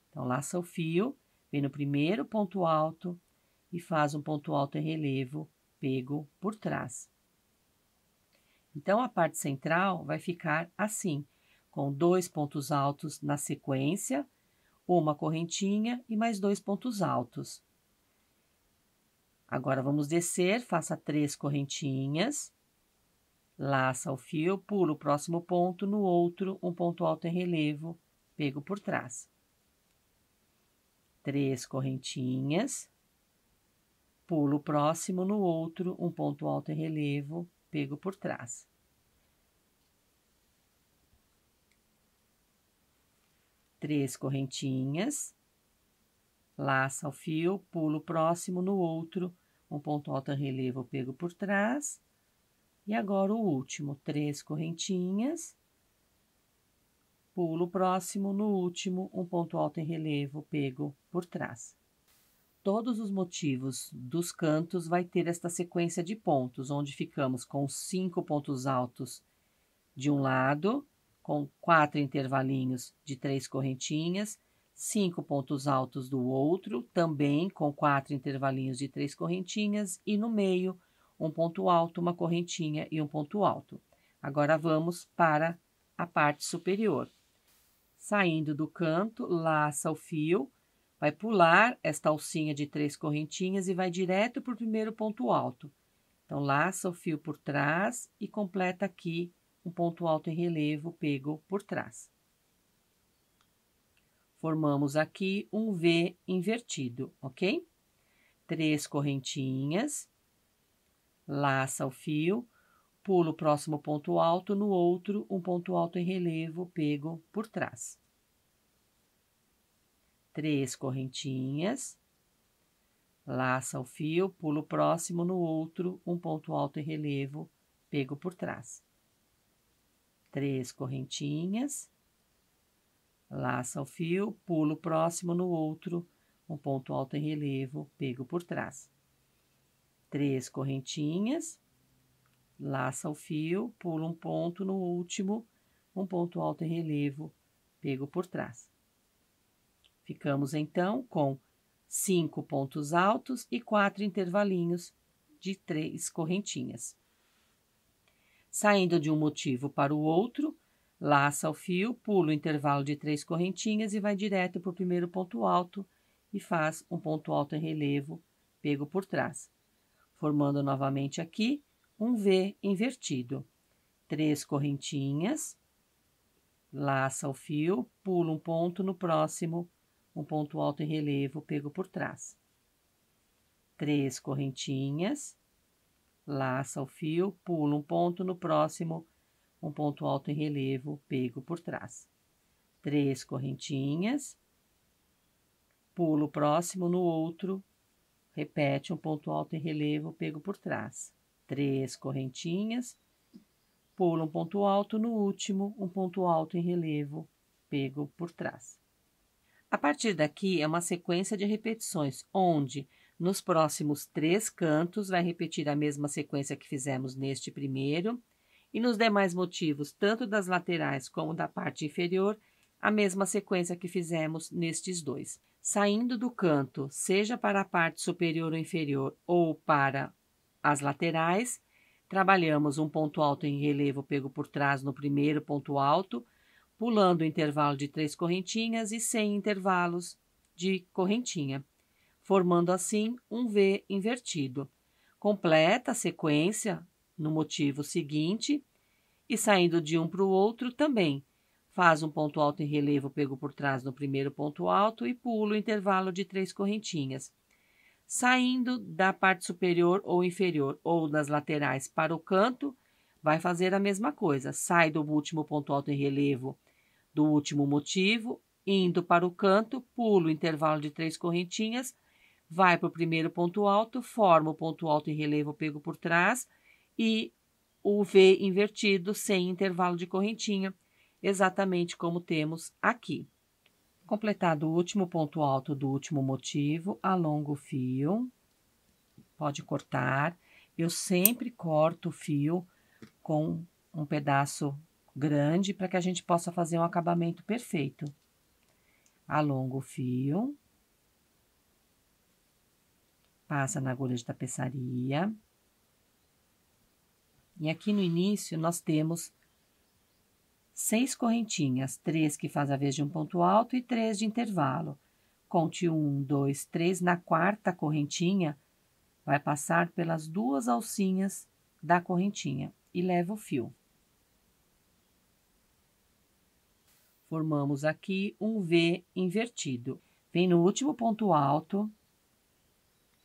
Então, laça o fio, vem no primeiro ponto alto e faz um ponto alto em relevo, pego por trás. Então, a parte central vai ficar assim com dois pontos altos na sequência, uma correntinha e mais dois pontos altos. Agora vamos descer, faça três correntinhas, laça o fio, pula o próximo ponto, no outro, um ponto alto em relevo, pego por trás. Três correntinhas, pulo o próximo, no outro, um ponto alto em relevo, pego por trás. três correntinhas, laça o fio, pulo próximo no outro, um ponto alto em relevo pego por trás, e agora o último, três correntinhas, pulo próximo no último, um ponto alto em relevo pego por trás. Todos os motivos dos cantos vai ter esta sequência de pontos, onde ficamos com cinco pontos altos de um lado com quatro intervalinhos de três correntinhas, cinco pontos altos do outro, também com quatro intervalinhos de três correntinhas, e no meio, um ponto alto, uma correntinha e um ponto alto. Agora vamos para a parte superior. Saindo do canto, laça o fio, vai pular esta alcinha de três correntinhas e vai direto para o primeiro ponto alto. Então, laça o fio por trás e completa aqui um ponto alto em relevo pego por trás. Formamos aqui um V invertido, ok? Três correntinhas, laça o fio, pulo o próximo ponto alto, no outro, um ponto alto em relevo pego por trás. Três correntinhas, laça o fio, pulo o próximo, no outro, um ponto alto em relevo pego por trás três correntinhas, laça o fio, pulo próximo no outro, um ponto alto em relevo, pego por trás. Três correntinhas, laça o fio, pulo um ponto no último, um ponto alto em relevo, pego por trás. Ficamos então com cinco pontos altos e quatro intervalinhos de três correntinhas saindo de um motivo para o outro, laça o fio, pula o intervalo de três correntinhas e vai direto para o primeiro ponto alto e faz um ponto alto em relevo, pego por trás, formando novamente aqui um V invertido. Três correntinhas, laça o fio, pula um ponto no próximo, um ponto alto em relevo, pego por trás. Três correntinhas, laça o fio, pula um ponto no próximo, um ponto alto em relevo, pego por trás. Três correntinhas, pulo o próximo no outro, repete um ponto alto em relevo, pego por trás. Três correntinhas, pulo um ponto alto no último, um ponto alto em relevo, pego por trás. A partir daqui é uma sequência de repetições onde nos próximos três cantos, vai repetir a mesma sequência que fizemos neste primeiro, e nos demais motivos, tanto das laterais como da parte inferior, a mesma sequência que fizemos nestes dois. Saindo do canto, seja para a parte superior ou inferior ou para as laterais, trabalhamos um ponto alto em relevo pego por trás no primeiro ponto alto, pulando o intervalo de três correntinhas e sem intervalos de correntinha formando assim um V invertido. Completa a sequência no motivo seguinte e saindo de um para o outro também. Faz um ponto alto em relevo pego por trás no primeiro ponto alto e pula o intervalo de três correntinhas. Saindo da parte superior ou inferior ou das laterais para o canto, vai fazer a mesma coisa. Sai do último ponto alto em relevo do último motivo, indo para o canto, pulo o intervalo de três correntinhas, vai para o primeiro ponto alto, forma o ponto alto em relevo pego por trás e o V invertido sem intervalo de correntinha, exatamente como temos aqui. Completado o último ponto alto do último motivo, alongo o fio, pode cortar. Eu sempre corto o fio com um pedaço grande para que a gente possa fazer um acabamento perfeito. Alongo o fio passa na agulha de tapeçaria. E aqui no início, nós temos seis correntinhas, três que faz a vez de um ponto alto e três de intervalo. Conte um, dois, três. Na quarta correntinha, vai passar pelas duas alcinhas da correntinha e leva o fio. Formamos aqui um V invertido. Vem no último ponto alto,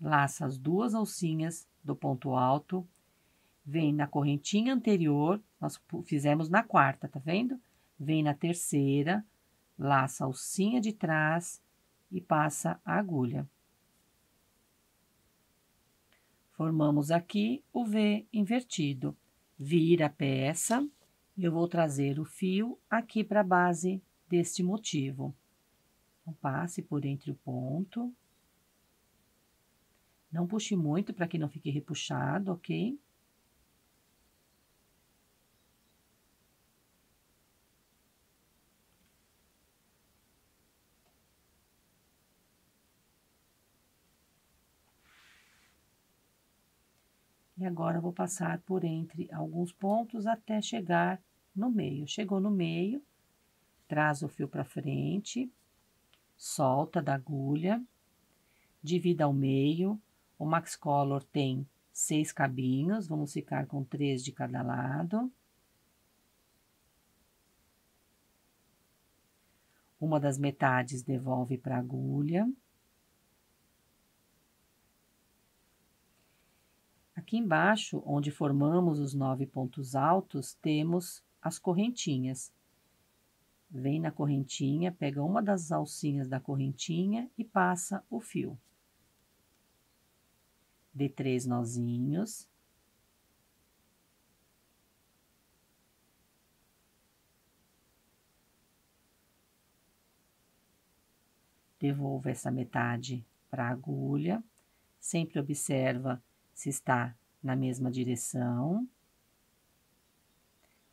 laça as duas alcinhas do ponto alto, vem na correntinha anterior, nós fizemos na quarta, tá vendo? Vem na terceira, laça a alcinha de trás e passa a agulha. Formamos aqui o V invertido. Vira a peça e eu vou trazer o fio aqui para a base deste motivo. Então, passe por entre o ponto não puxe muito para que não fique repuxado, ok? E agora vou passar por entre alguns pontos até chegar no meio. Chegou no meio, traz o fio para frente, solta da agulha, divida ao meio, o Max Color tem seis cabinhos, vamos ficar com três de cada lado. Uma das metades devolve para a agulha. Aqui embaixo, onde formamos os nove pontos altos, temos as correntinhas. Vem na correntinha, pega uma das alcinhas da correntinha e passa o fio de três nozinhos. Devolvo essa metade para a agulha, sempre observa se está na mesma direção.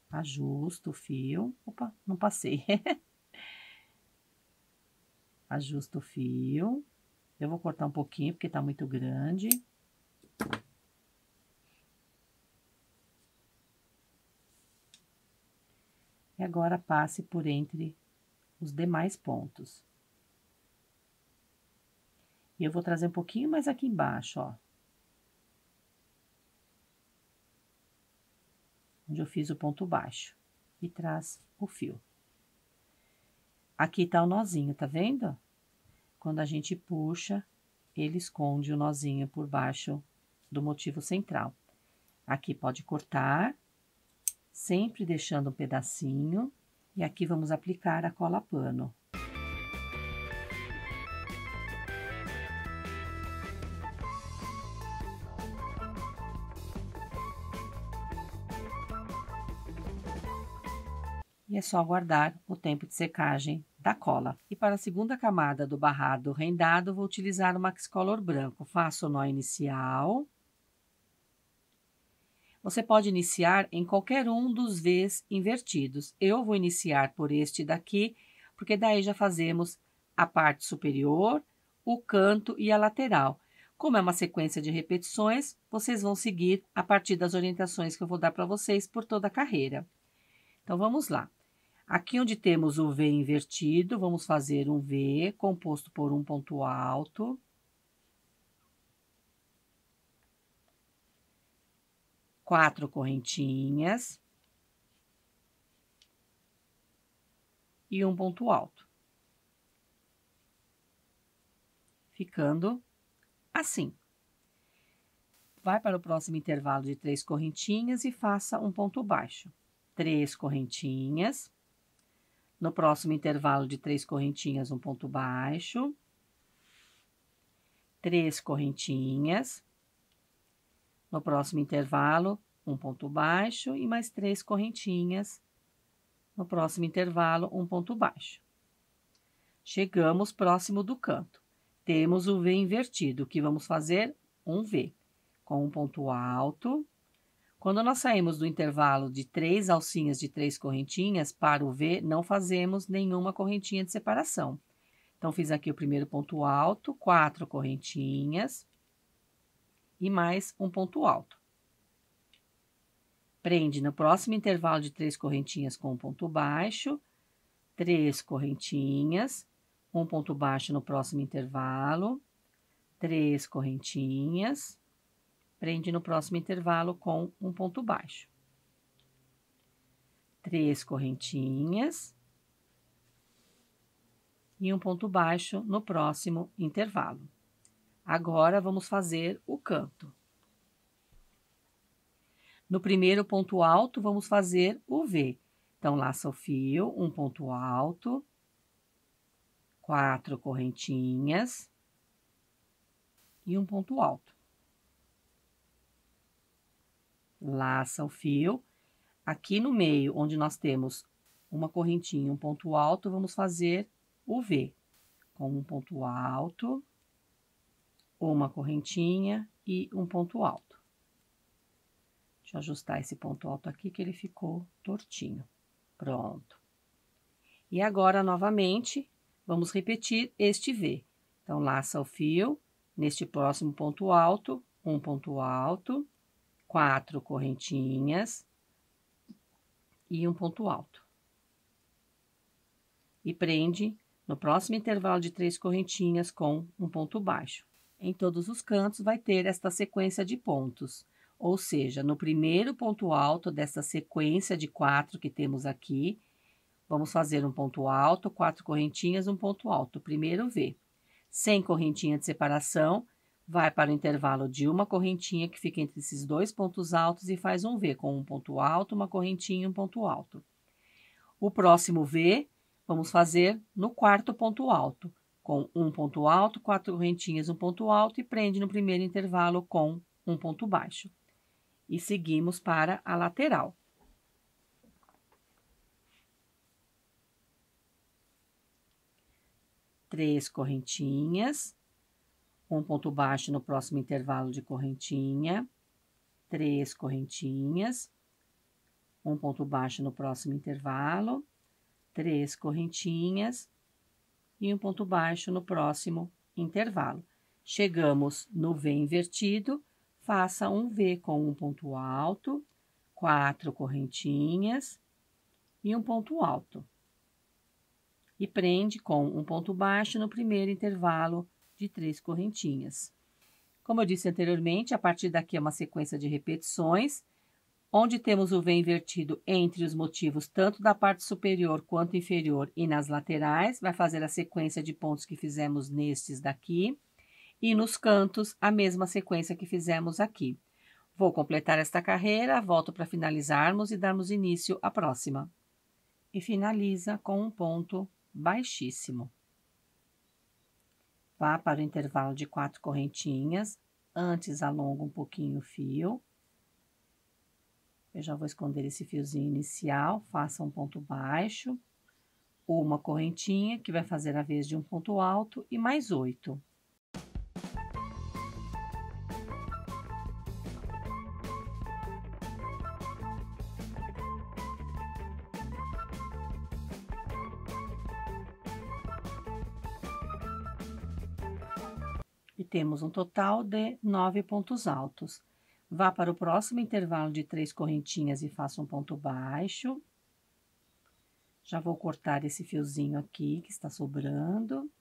Ajusto o fio. Opa, não passei. (laughs) Ajusto o fio. Eu vou cortar um pouquinho, porque está muito grande. E agora passe por entre os demais pontos. E eu vou trazer um pouquinho mais aqui embaixo, ó. Onde eu fiz o ponto baixo. E traz o fio. Aqui tá o nozinho, tá vendo? Quando a gente puxa, ele esconde o nozinho por baixo do motivo central. Aqui pode cortar, sempre deixando um pedacinho, e aqui vamos aplicar a cola pano. E é só aguardar o tempo de secagem da cola. E para a segunda camada do barrado rendado, vou utilizar o Max Color branco. Faço o nó inicial, você pode iniciar em qualquer um dos Vs invertidos. Eu vou iniciar por este daqui, porque daí já fazemos a parte superior, o canto e a lateral. Como é uma sequência de repetições, vocês vão seguir a partir das orientações que eu vou dar para vocês por toda a carreira. Então, vamos lá. Aqui onde temos o V invertido, vamos fazer um V composto por um ponto alto, quatro correntinhas e um ponto alto. Ficando assim. Vai para o próximo intervalo de três correntinhas e faça um ponto baixo. Três correntinhas. No próximo intervalo de três correntinhas, um ponto baixo. Três correntinhas no próximo intervalo, um ponto baixo e mais três correntinhas. No próximo intervalo, um ponto baixo. Chegamos próximo do canto. Temos o V invertido, que vamos fazer um V com um ponto alto. Quando nós saímos do intervalo de três alcinhas de três correntinhas para o V, não fazemos nenhuma correntinha de separação. Então, fiz aqui o primeiro ponto alto, quatro correntinhas e mais um ponto alto. Prende no próximo intervalo de três correntinhas com um ponto baixo, três correntinhas, um ponto baixo no próximo intervalo, três correntinhas, prende no próximo intervalo com um ponto baixo. Três correntinhas e um ponto baixo no próximo intervalo. Agora vamos fazer o canto. No primeiro ponto alto, vamos fazer o V. Então, laça o fio, um ponto alto, quatro correntinhas e um ponto alto. Laça o fio. Aqui no meio, onde nós temos uma correntinha, um ponto alto, vamos fazer o V. Com um ponto alto, uma correntinha e um ponto alto. Deixa eu ajustar esse ponto alto aqui que ele ficou tortinho. Pronto. E agora, novamente, vamos repetir este V. Então, laça o fio, neste próximo ponto alto, um ponto alto, quatro correntinhas e um ponto alto. E prende no próximo intervalo de três correntinhas com um ponto baixo. Em todos os cantos vai ter esta sequência de pontos, ou seja, no primeiro ponto alto dessa sequência de quatro que temos aqui, vamos fazer um ponto alto, quatro correntinhas, um ponto alto, primeiro V. Sem correntinha de separação, vai para o intervalo de uma correntinha que fica entre esses dois pontos altos e faz um V com um ponto alto, uma correntinha e um ponto alto. O próximo V vamos fazer no quarto ponto alto com um ponto alto, quatro correntinhas, um ponto alto e prende no primeiro intervalo com um ponto baixo. E seguimos para a lateral. Três correntinhas, um ponto baixo no próximo intervalo de correntinha, três correntinhas, um ponto baixo no próximo intervalo, três correntinhas, e um ponto baixo no próximo intervalo. Chegamos no V invertido, faça um V com um ponto alto, quatro correntinhas e um ponto alto. E prende com um ponto baixo no primeiro intervalo de três correntinhas. Como eu disse anteriormente, a partir daqui é uma sequência de repetições onde temos o V invertido entre os motivos tanto da parte superior quanto inferior e nas laterais, vai fazer a sequência de pontos que fizemos nestes daqui, e nos cantos, a mesma sequência que fizemos aqui. Vou completar esta carreira, volto para finalizarmos e darmos início à próxima. E finaliza com um ponto baixíssimo. Vá para o intervalo de quatro correntinhas, antes alonga um pouquinho o fio, eu já vou esconder esse fiozinho inicial, faça um ponto baixo, uma correntinha, que vai fazer a vez de um ponto alto, e mais oito. E temos um total de nove pontos altos. Vá para o próximo intervalo de três correntinhas e faça um ponto baixo. Já vou cortar esse fiozinho aqui que está sobrando.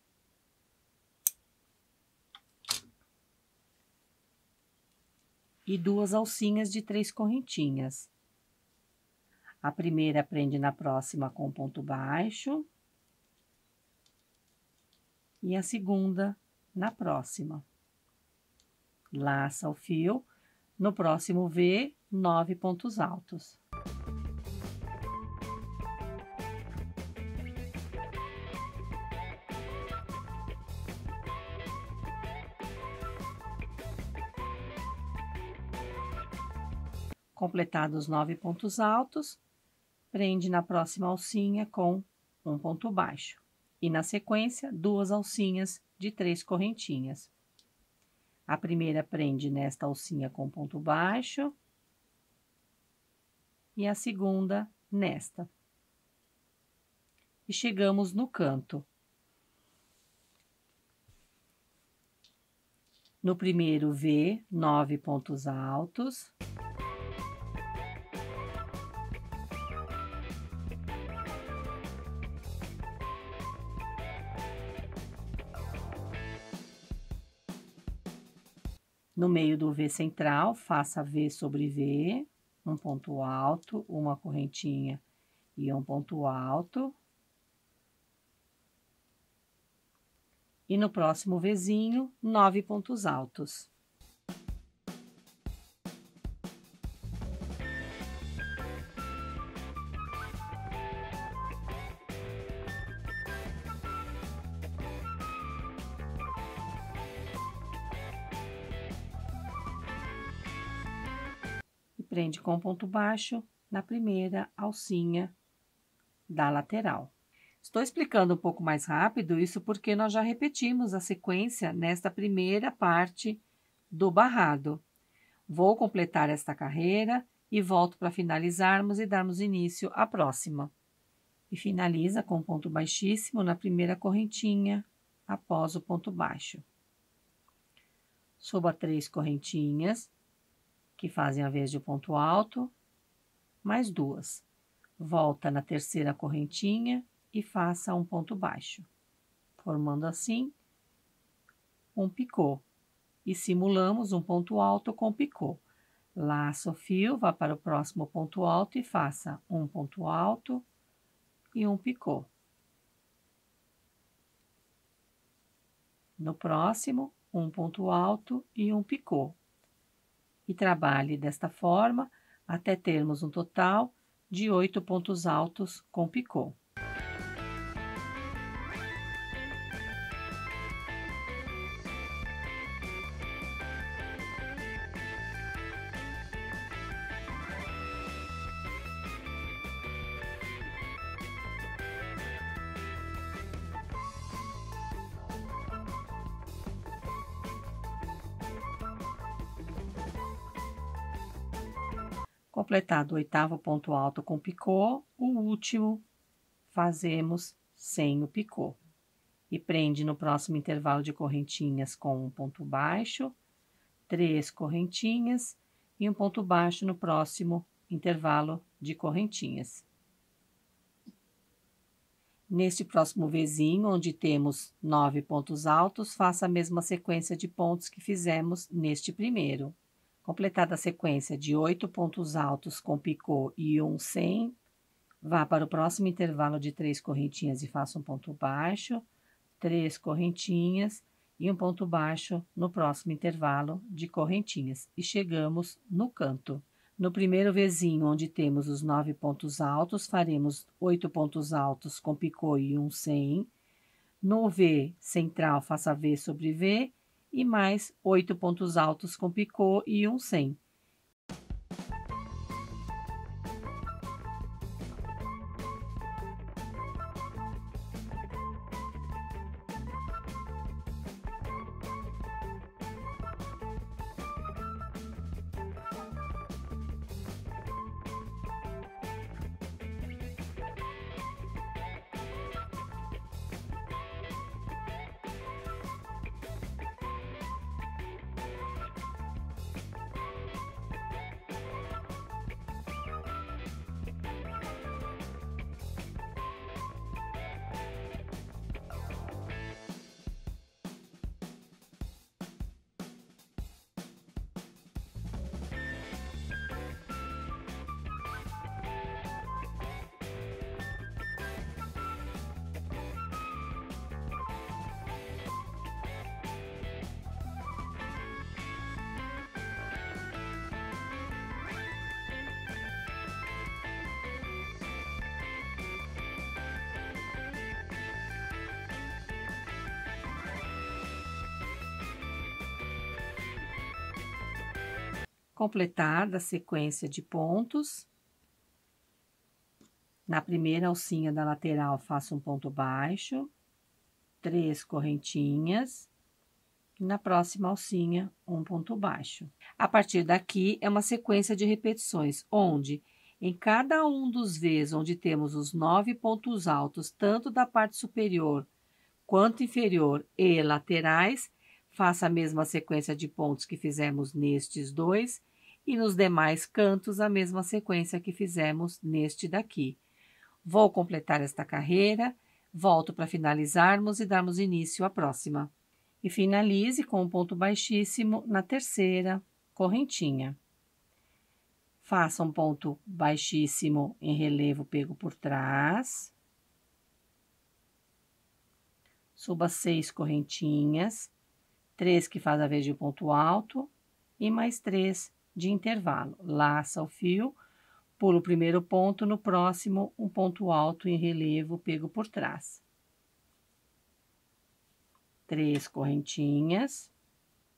E duas alcinhas de três correntinhas. A primeira prende na próxima com ponto baixo. E a segunda na próxima. Laça o fio no próximo V, nove pontos altos. Completados nove pontos altos, prende na próxima alcinha com um ponto baixo e, na sequência, duas alcinhas de três correntinhas. A primeira prende nesta alcinha com ponto baixo e a segunda nesta. E chegamos no canto. No primeiro V, nove pontos altos. No meio do V central, faça V sobre V, um ponto alto, uma correntinha e um ponto alto. E no próximo Vzinho, nove pontos altos. prende com ponto baixo na primeira alcinha da lateral. Estou explicando um pouco mais rápido isso porque nós já repetimos a sequência nesta primeira parte do barrado. Vou completar esta carreira e volto para finalizarmos e darmos início à próxima. E finaliza com ponto baixíssimo na primeira correntinha após o ponto baixo. Soba três correntinhas que fazem a vez de ponto alto, mais duas. Volta na terceira correntinha e faça um ponto baixo, formando assim um picô. E simulamos um ponto alto com picô. Laço o fio, vá para o próximo ponto alto e faça um ponto alto e um picô. No próximo, um ponto alto e um picô e trabalhe desta forma até termos um total de oito pontos altos com picô. completado o oitavo ponto alto com picô, o último fazemos sem o picô. E prende no próximo intervalo de correntinhas com um ponto baixo, três correntinhas e um ponto baixo no próximo intervalo de correntinhas. Neste próximo vizinho, onde temos nove pontos altos, faça a mesma sequência de pontos que fizemos neste primeiro. Completada a sequência de oito pontos altos com picô e um sem, vá para o próximo intervalo de três correntinhas e faça um ponto baixo, três correntinhas e um ponto baixo no próximo intervalo de correntinhas. E chegamos no canto. No primeiro vizinho, onde temos os nove pontos altos, faremos oito pontos altos com picô e um sem. No V central, faça V sobre V e mais 8 pontos altos com picô e um sem. completar da sequência de pontos. Na primeira alcinha da lateral, faço um ponto baixo, três correntinhas, e na próxima alcinha, um ponto baixo. A partir daqui, é uma sequência de repetições, onde em cada um dos Vs, onde temos os nove pontos altos, tanto da parte superior quanto inferior e laterais, Faça a mesma sequência de pontos que fizemos nestes dois e nos demais cantos a mesma sequência que fizemos neste daqui. Vou completar esta carreira, volto para finalizarmos e darmos início à próxima. E finalize com um ponto baixíssimo na terceira correntinha. Faça um ponto baixíssimo em relevo pego por trás. Suba seis correntinhas três que faz a vez de ponto alto e mais três de intervalo. Laça o fio, pulo o primeiro ponto, no próximo um ponto alto em relevo pego por trás. Três correntinhas,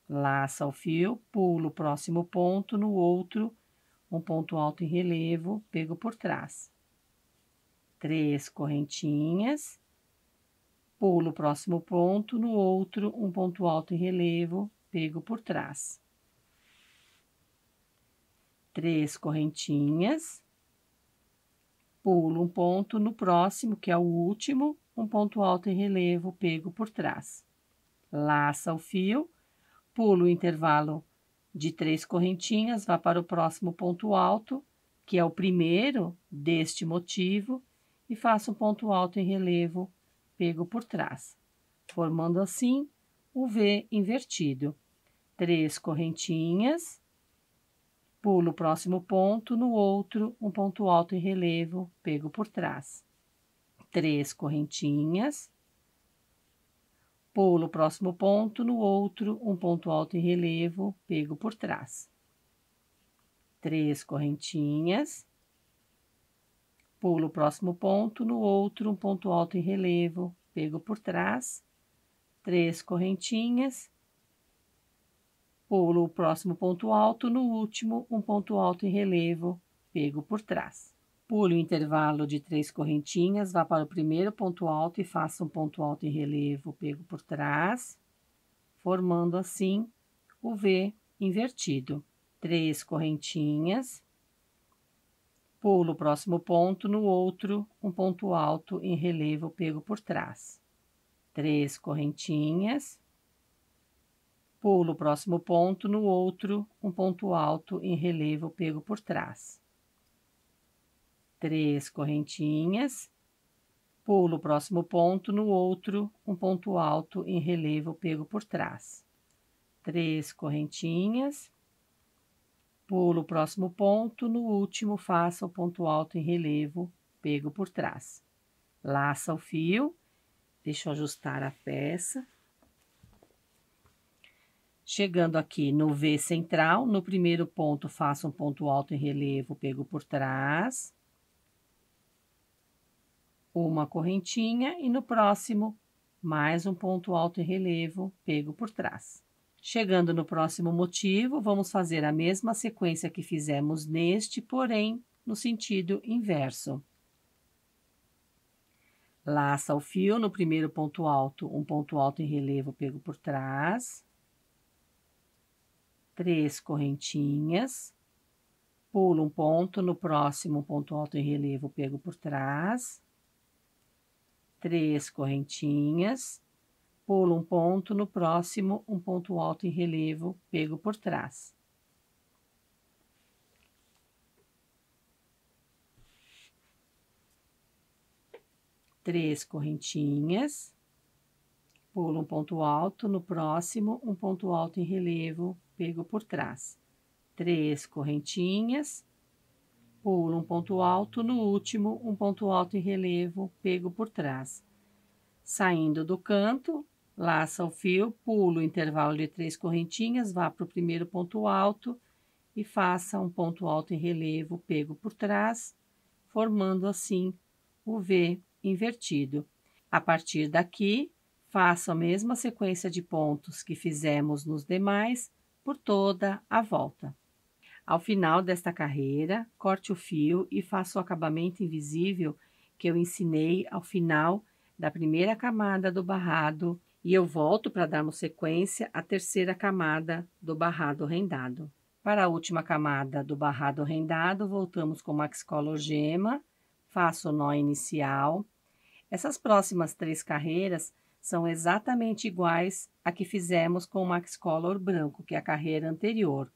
laça o fio, pulo o próximo ponto, no outro um ponto alto em relevo pego por trás. Três correntinhas, Pulo o próximo ponto, no outro, um ponto alto em relevo, pego por trás. Três correntinhas. Pulo um ponto, no próximo, que é o último, um ponto alto em relevo, pego por trás. Laça o fio, pulo o intervalo de três correntinhas, vá para o próximo ponto alto, que é o primeiro deste motivo, e faça um ponto alto em relevo, pego por trás, formando assim o V invertido. Três correntinhas, pulo o próximo ponto, no outro, um ponto alto em relevo, pego por trás. Três correntinhas, pulo o próximo ponto, no outro, um ponto alto em relevo, pego por trás. Três correntinhas, pulo o próximo ponto, no outro, um ponto alto em relevo, pego por trás, três correntinhas, pulo o próximo ponto alto, no último, um ponto alto em relevo, pego por trás. Pulo o intervalo de três correntinhas, vá para o primeiro ponto alto e faça um ponto alto em relevo, pego por trás, formando assim o V invertido. Três correntinhas, Pulo o próximo ponto, no outro, um ponto alto em relevo pego por trás. Três correntinhas. Pulo o próximo ponto, no outro, um ponto alto em relevo pego por trás. Três correntinhas. Pulo o próximo ponto, no outro, um ponto alto em relevo pego por trás. Três correntinhas Pulo o próximo ponto, no último faça o ponto alto em relevo, pego por trás. Laça o fio, deixa eu ajustar a peça. Chegando aqui no V central, no primeiro ponto faça um ponto alto em relevo, pego por trás. Uma correntinha e no próximo mais um ponto alto em relevo, pego por trás. Chegando no próximo motivo, vamos fazer a mesma sequência que fizemos neste, porém no sentido inverso. Laça o fio no primeiro ponto alto, um ponto alto em relevo pego por trás, três correntinhas, pulo um ponto, no próximo ponto alto em relevo pego por trás, três correntinhas, Pula um ponto, no próximo, um ponto alto em relevo, pego por trás. Três correntinhas, pula um ponto alto, no próximo, um ponto alto em relevo, pego por trás. Três correntinhas, pulo um ponto alto, no último, um ponto alto em relevo, pego por trás. Saindo do canto, Laça o fio, pulo o intervalo de três correntinhas, vá para o primeiro ponto alto e faça um ponto alto em relevo pego por trás, formando assim o V invertido. A partir daqui, faça a mesma sequência de pontos que fizemos nos demais por toda a volta. Ao final desta carreira, corte o fio e faça o acabamento invisível que eu ensinei ao final da primeira camada do barrado e eu volto para darmos sequência à terceira camada do barrado rendado. Para a última camada do barrado rendado, voltamos com maxicologema, faço o nó inicial. Essas próximas três carreiras são exatamente iguais à que fizemos com o maxicolor branco, que é a carreira anterior.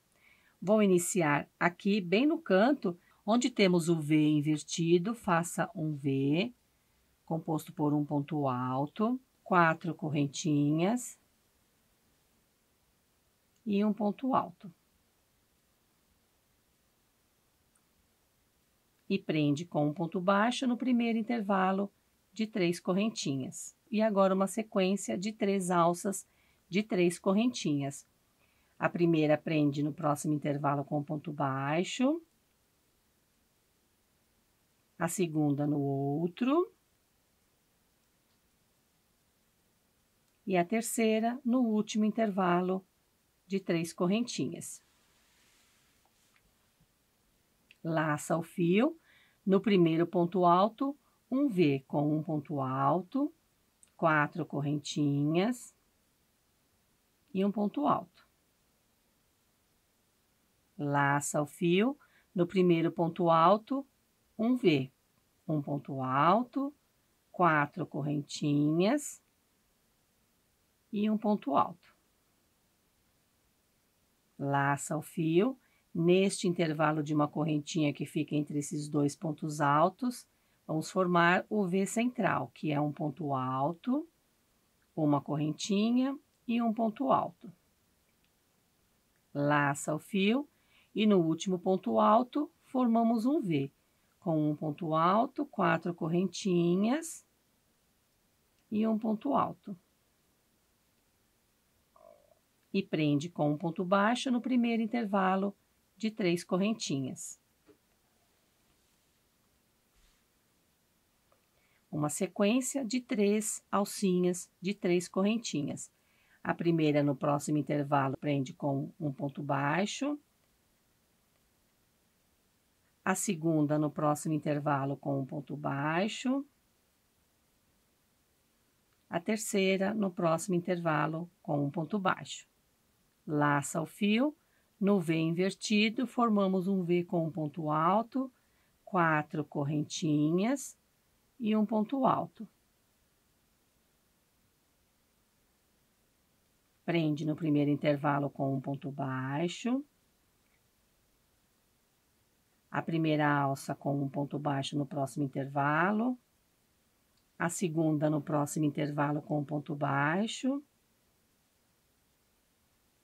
Vou iniciar aqui, bem no canto, onde temos o V invertido, faça um V, composto por um ponto alto quatro correntinhas e um ponto alto. E prende com um ponto baixo no primeiro intervalo de três correntinhas. E agora uma sequência de três alças de três correntinhas. A primeira prende no próximo intervalo com um ponto baixo, a segunda no outro e a terceira no último intervalo de três correntinhas. Laça o fio no primeiro ponto alto, um V com um ponto alto, quatro correntinhas e um ponto alto. Laça o fio no primeiro ponto alto, um V, um ponto alto, quatro correntinhas e um ponto alto. Laça o fio neste intervalo de uma correntinha que fica entre esses dois pontos altos, vamos formar o V central, que é um ponto alto, uma correntinha e um ponto alto. Laça o fio e no último ponto alto formamos um V, com um ponto alto, quatro correntinhas e um ponto alto e prende com um ponto baixo no primeiro intervalo de três correntinhas. Uma sequência de três alcinhas de três correntinhas. A primeira, no próximo intervalo, prende com um ponto baixo. A segunda, no próximo intervalo, com um ponto baixo a terceira no próximo intervalo com um ponto baixo. Laça o fio, no V invertido, formamos um V com um ponto alto, quatro correntinhas e um ponto alto. Prende no primeiro intervalo com um ponto baixo. A primeira alça com um ponto baixo no próximo intervalo. A segunda no próximo intervalo com um ponto baixo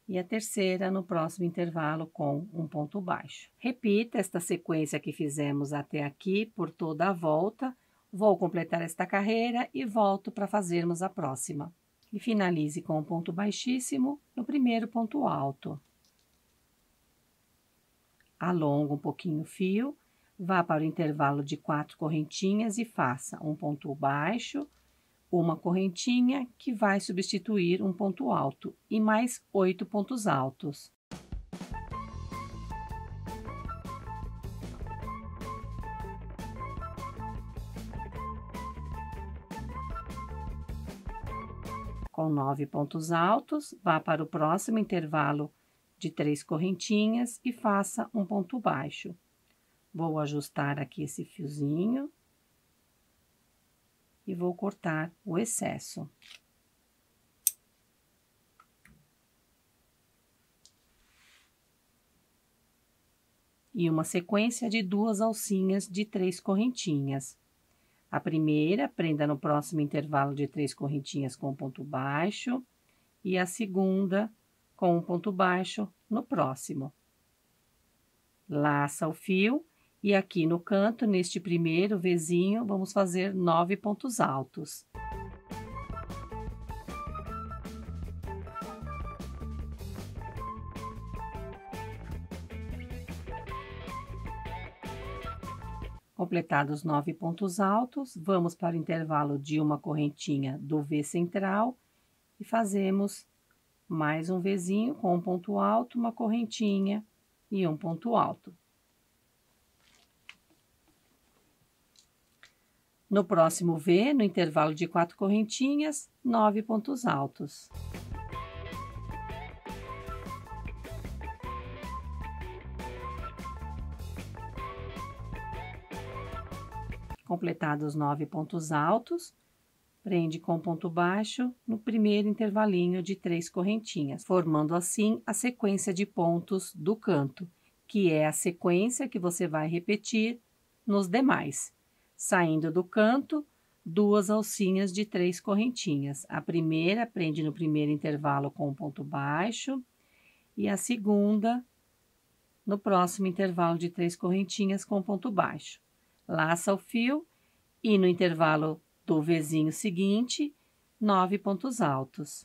e a terceira no próximo intervalo com um ponto baixo. Repita esta sequência que fizemos até aqui por toda a volta. Vou completar esta carreira e volto para fazermos a próxima. E finalize com um ponto baixíssimo no primeiro ponto alto. Alonga um pouquinho o fio, vá para o intervalo de quatro correntinhas e faça um ponto baixo, uma correntinha que vai substituir um ponto alto e mais oito pontos altos. Com nove pontos altos, vá para o próximo intervalo de três correntinhas e faça um ponto baixo. Vou ajustar aqui esse fiozinho e vou cortar o excesso. E uma sequência de duas alcinhas de três correntinhas. A primeira, prenda no próximo intervalo de três correntinhas com ponto baixo, e a segunda, com um ponto baixo, no próximo. Laça o fio e aqui no canto, neste primeiro vizinho, vamos fazer nove pontos altos. Completados nove pontos altos, vamos para o intervalo de uma correntinha do V central e fazemos mais um Vzinho com um ponto alto, uma correntinha e um ponto alto. No próximo V, no intervalo de quatro correntinhas, nove pontos altos. Completados nove pontos altos, prende com ponto baixo no primeiro intervalinho de três correntinhas, formando assim a sequência de pontos do canto, que é a sequência que você vai repetir nos demais. Saindo do canto, duas alcinhas de três correntinhas. A primeira prende no primeiro intervalo com o um ponto baixo e a segunda no próximo intervalo de três correntinhas com ponto baixo. Laça o fio e no intervalo do vizinho seguinte, nove pontos altos.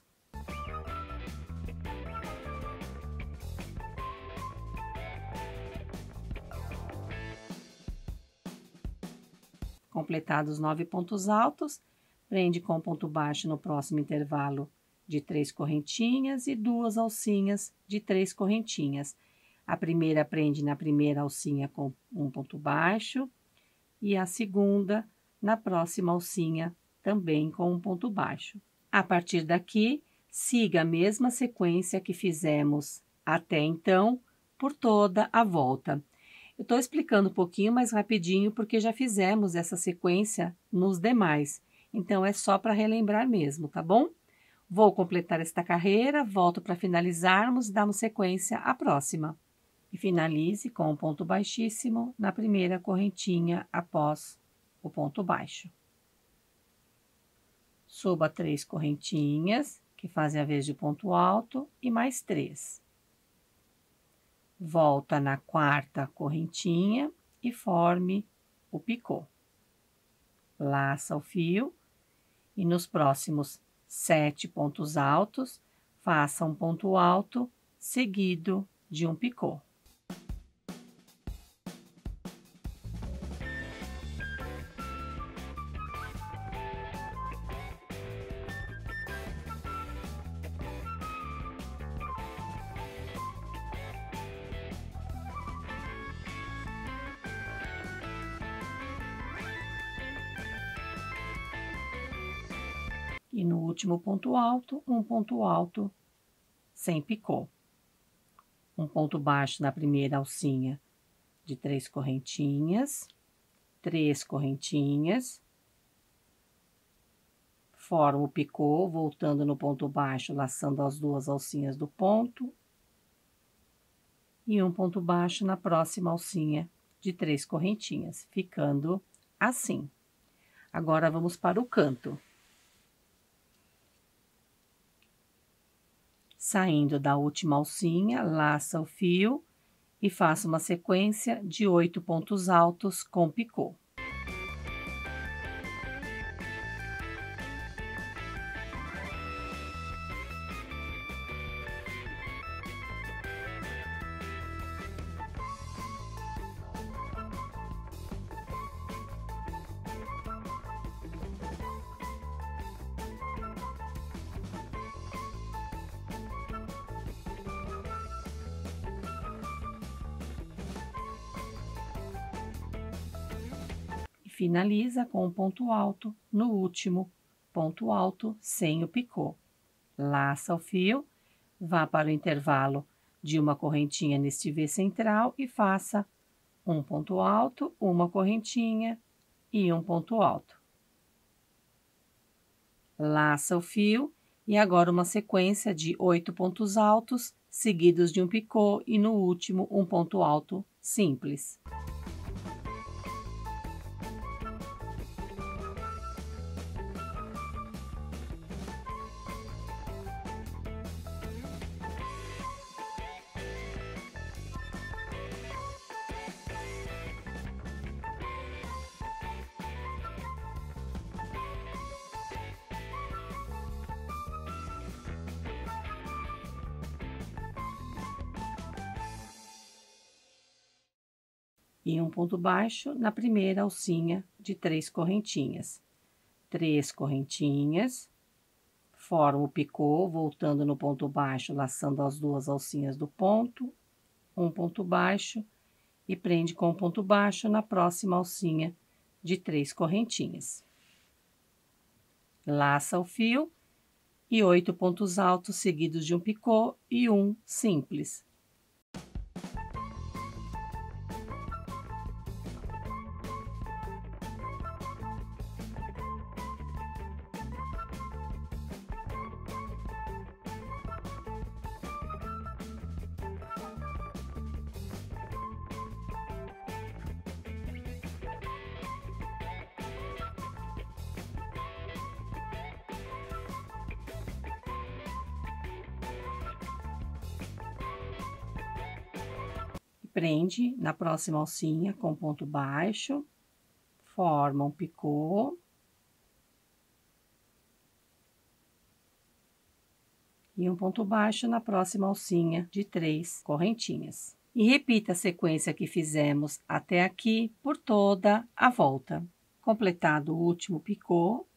Completados nove pontos altos, prende com ponto baixo no próximo intervalo de três correntinhas e duas alcinhas de três correntinhas. A primeira prende na primeira alcinha com um ponto baixo e a segunda na próxima alcinha também com um ponto baixo. A partir daqui, siga a mesma sequência que fizemos até então por toda a volta. Eu estou explicando um pouquinho mais rapidinho porque já fizemos essa sequência nos demais. Então, é só para relembrar mesmo, tá bom? Vou completar esta carreira, volto para finalizarmos e damos sequência à próxima. E finalize com o um ponto baixíssimo na primeira correntinha após o ponto baixo. Suba três correntinhas, que fazem a vez de ponto alto, e mais três volta na quarta correntinha e forme o picô. Laça o fio e nos próximos sete pontos altos, faça um ponto alto seguido de um picô. último ponto alto, um ponto alto sem picô. Um ponto baixo na primeira alcinha de três correntinhas, três correntinhas, formo o picô, voltando no ponto baixo, laçando as duas alcinhas do ponto, e um ponto baixo na próxima alcinha de três correntinhas, ficando assim. Agora, vamos para o canto. Saindo da última alcinha, laça o fio e faça uma sequência de oito pontos altos com picô. finaliza com um ponto alto no último ponto alto sem o picô. Laça o fio, vá para o intervalo de uma correntinha neste V central e faça um ponto alto, uma correntinha e um ponto alto. Laça o fio e agora uma sequência de oito pontos altos seguidos de um picô e no último um ponto alto simples. ponto baixo na primeira alcinha de três correntinhas. Três correntinhas, formo o picô, voltando no ponto baixo, laçando as duas alcinhas do ponto, um ponto baixo e prende com um ponto baixo na próxima alcinha de três correntinhas. Laça o fio e oito pontos altos seguidos de um picô e um simples, prende na próxima alcinha com ponto baixo, forma um picô. E um ponto baixo na próxima alcinha de três correntinhas. E repita a sequência que fizemos até aqui por toda a volta. Completado o último picô,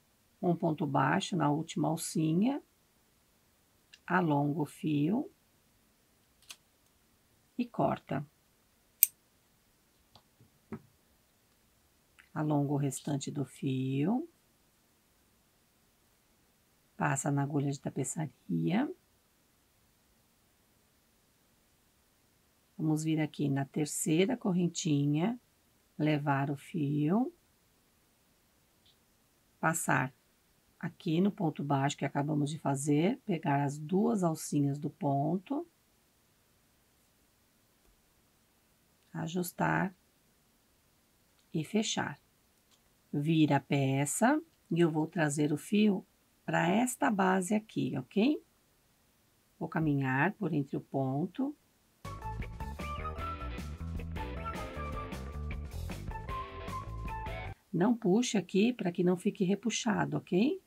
um ponto baixo na última alcinha, alonga o fio e corta. alonga o restante do fio, passa na agulha de tapeçaria. Vamos vir aqui na terceira correntinha, levar o fio, passar aqui no ponto baixo que acabamos de fazer, pegar as duas alcinhas do ponto, ajustar e fechar vira a peça e eu vou trazer o fio para esta base aqui, ok? Vou caminhar por entre o ponto. Não puxe aqui para que não fique repuxado, ok?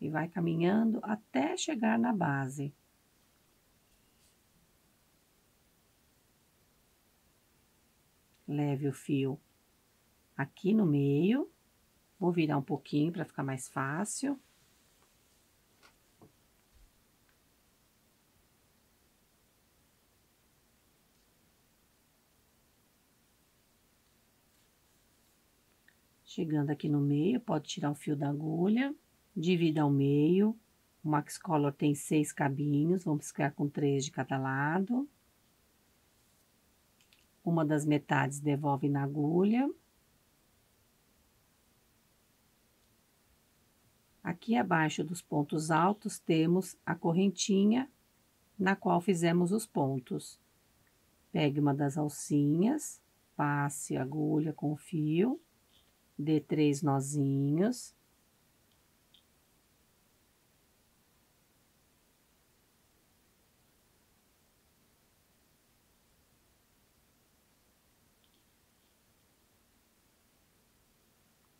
E vai caminhando até chegar na base. leve o fio aqui no meio. Vou virar um pouquinho para ficar mais fácil. Chegando aqui no meio, pode tirar o fio da agulha, divida ao meio. O Max Color tem seis cabinhos, vamos ficar com três de cada lado. Uma das metades devolve na agulha. Aqui abaixo dos pontos altos temos a correntinha na qual fizemos os pontos. Pegue uma das alcinhas, passe a agulha com o fio, dê três nozinhos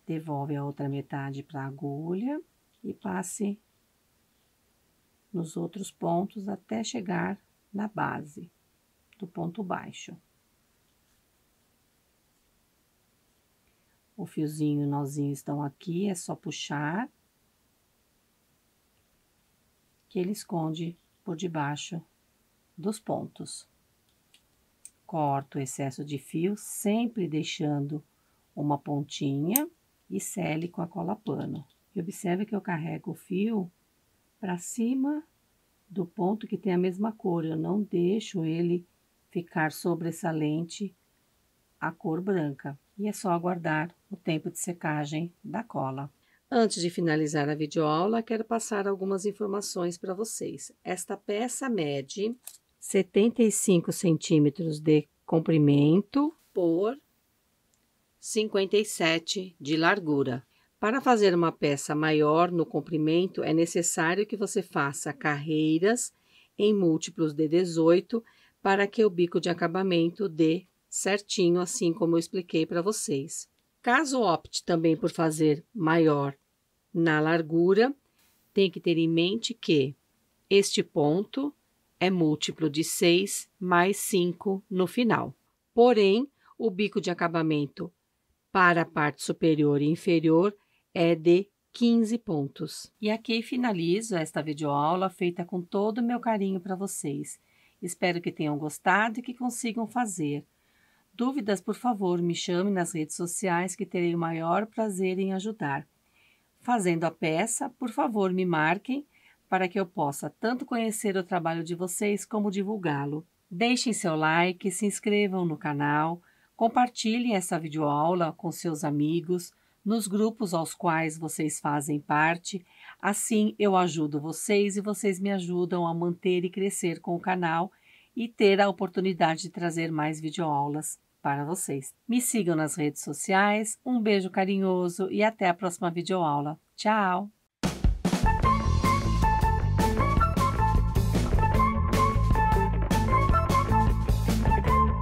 Devolve a outra metade para a agulha e passe nos outros pontos até chegar na base do ponto baixo. O fiozinho e o nozinho estão aqui, é só puxar que ele esconde por debaixo dos pontos. Corto o excesso de fio, sempre deixando uma pontinha e sele com a cola pano. E observe que eu carrego o fio para cima do ponto que tem a mesma cor, eu não deixo ele ficar sobressalente a cor branca. E é só aguardar o tempo de secagem da cola. Antes de finalizar a videoaula, quero passar algumas informações para vocês. Esta peça mede 75 centímetros de comprimento por 57 de largura. Para fazer uma peça maior no comprimento, é necessário que você faça carreiras em múltiplos de 18 para que o bico de acabamento dê certinho, assim como eu expliquei para vocês. Caso opte também por fazer maior na largura, tem que ter em mente que este ponto é múltiplo de 6 mais 5 no final. Porém, o bico de acabamento para a parte superior e inferior é de 15 pontos. E aqui finalizo esta videoaula feita com todo o meu carinho para vocês. Espero que tenham gostado e que consigam fazer. Dúvidas, por favor, me chame nas redes sociais que terei o maior prazer em ajudar. Fazendo a peça, por favor, me marquem para que eu possa tanto conhecer o trabalho de vocês como divulgá-lo. Deixem seu like, se inscrevam no canal, Compartilhem essa videoaula com seus amigos nos grupos aos quais vocês fazem parte. Assim eu ajudo vocês e vocês me ajudam a manter e crescer com o canal e ter a oportunidade de trazer mais videoaulas para vocês. Me sigam nas redes sociais, um beijo carinhoso e até a próxima videoaula. Tchau!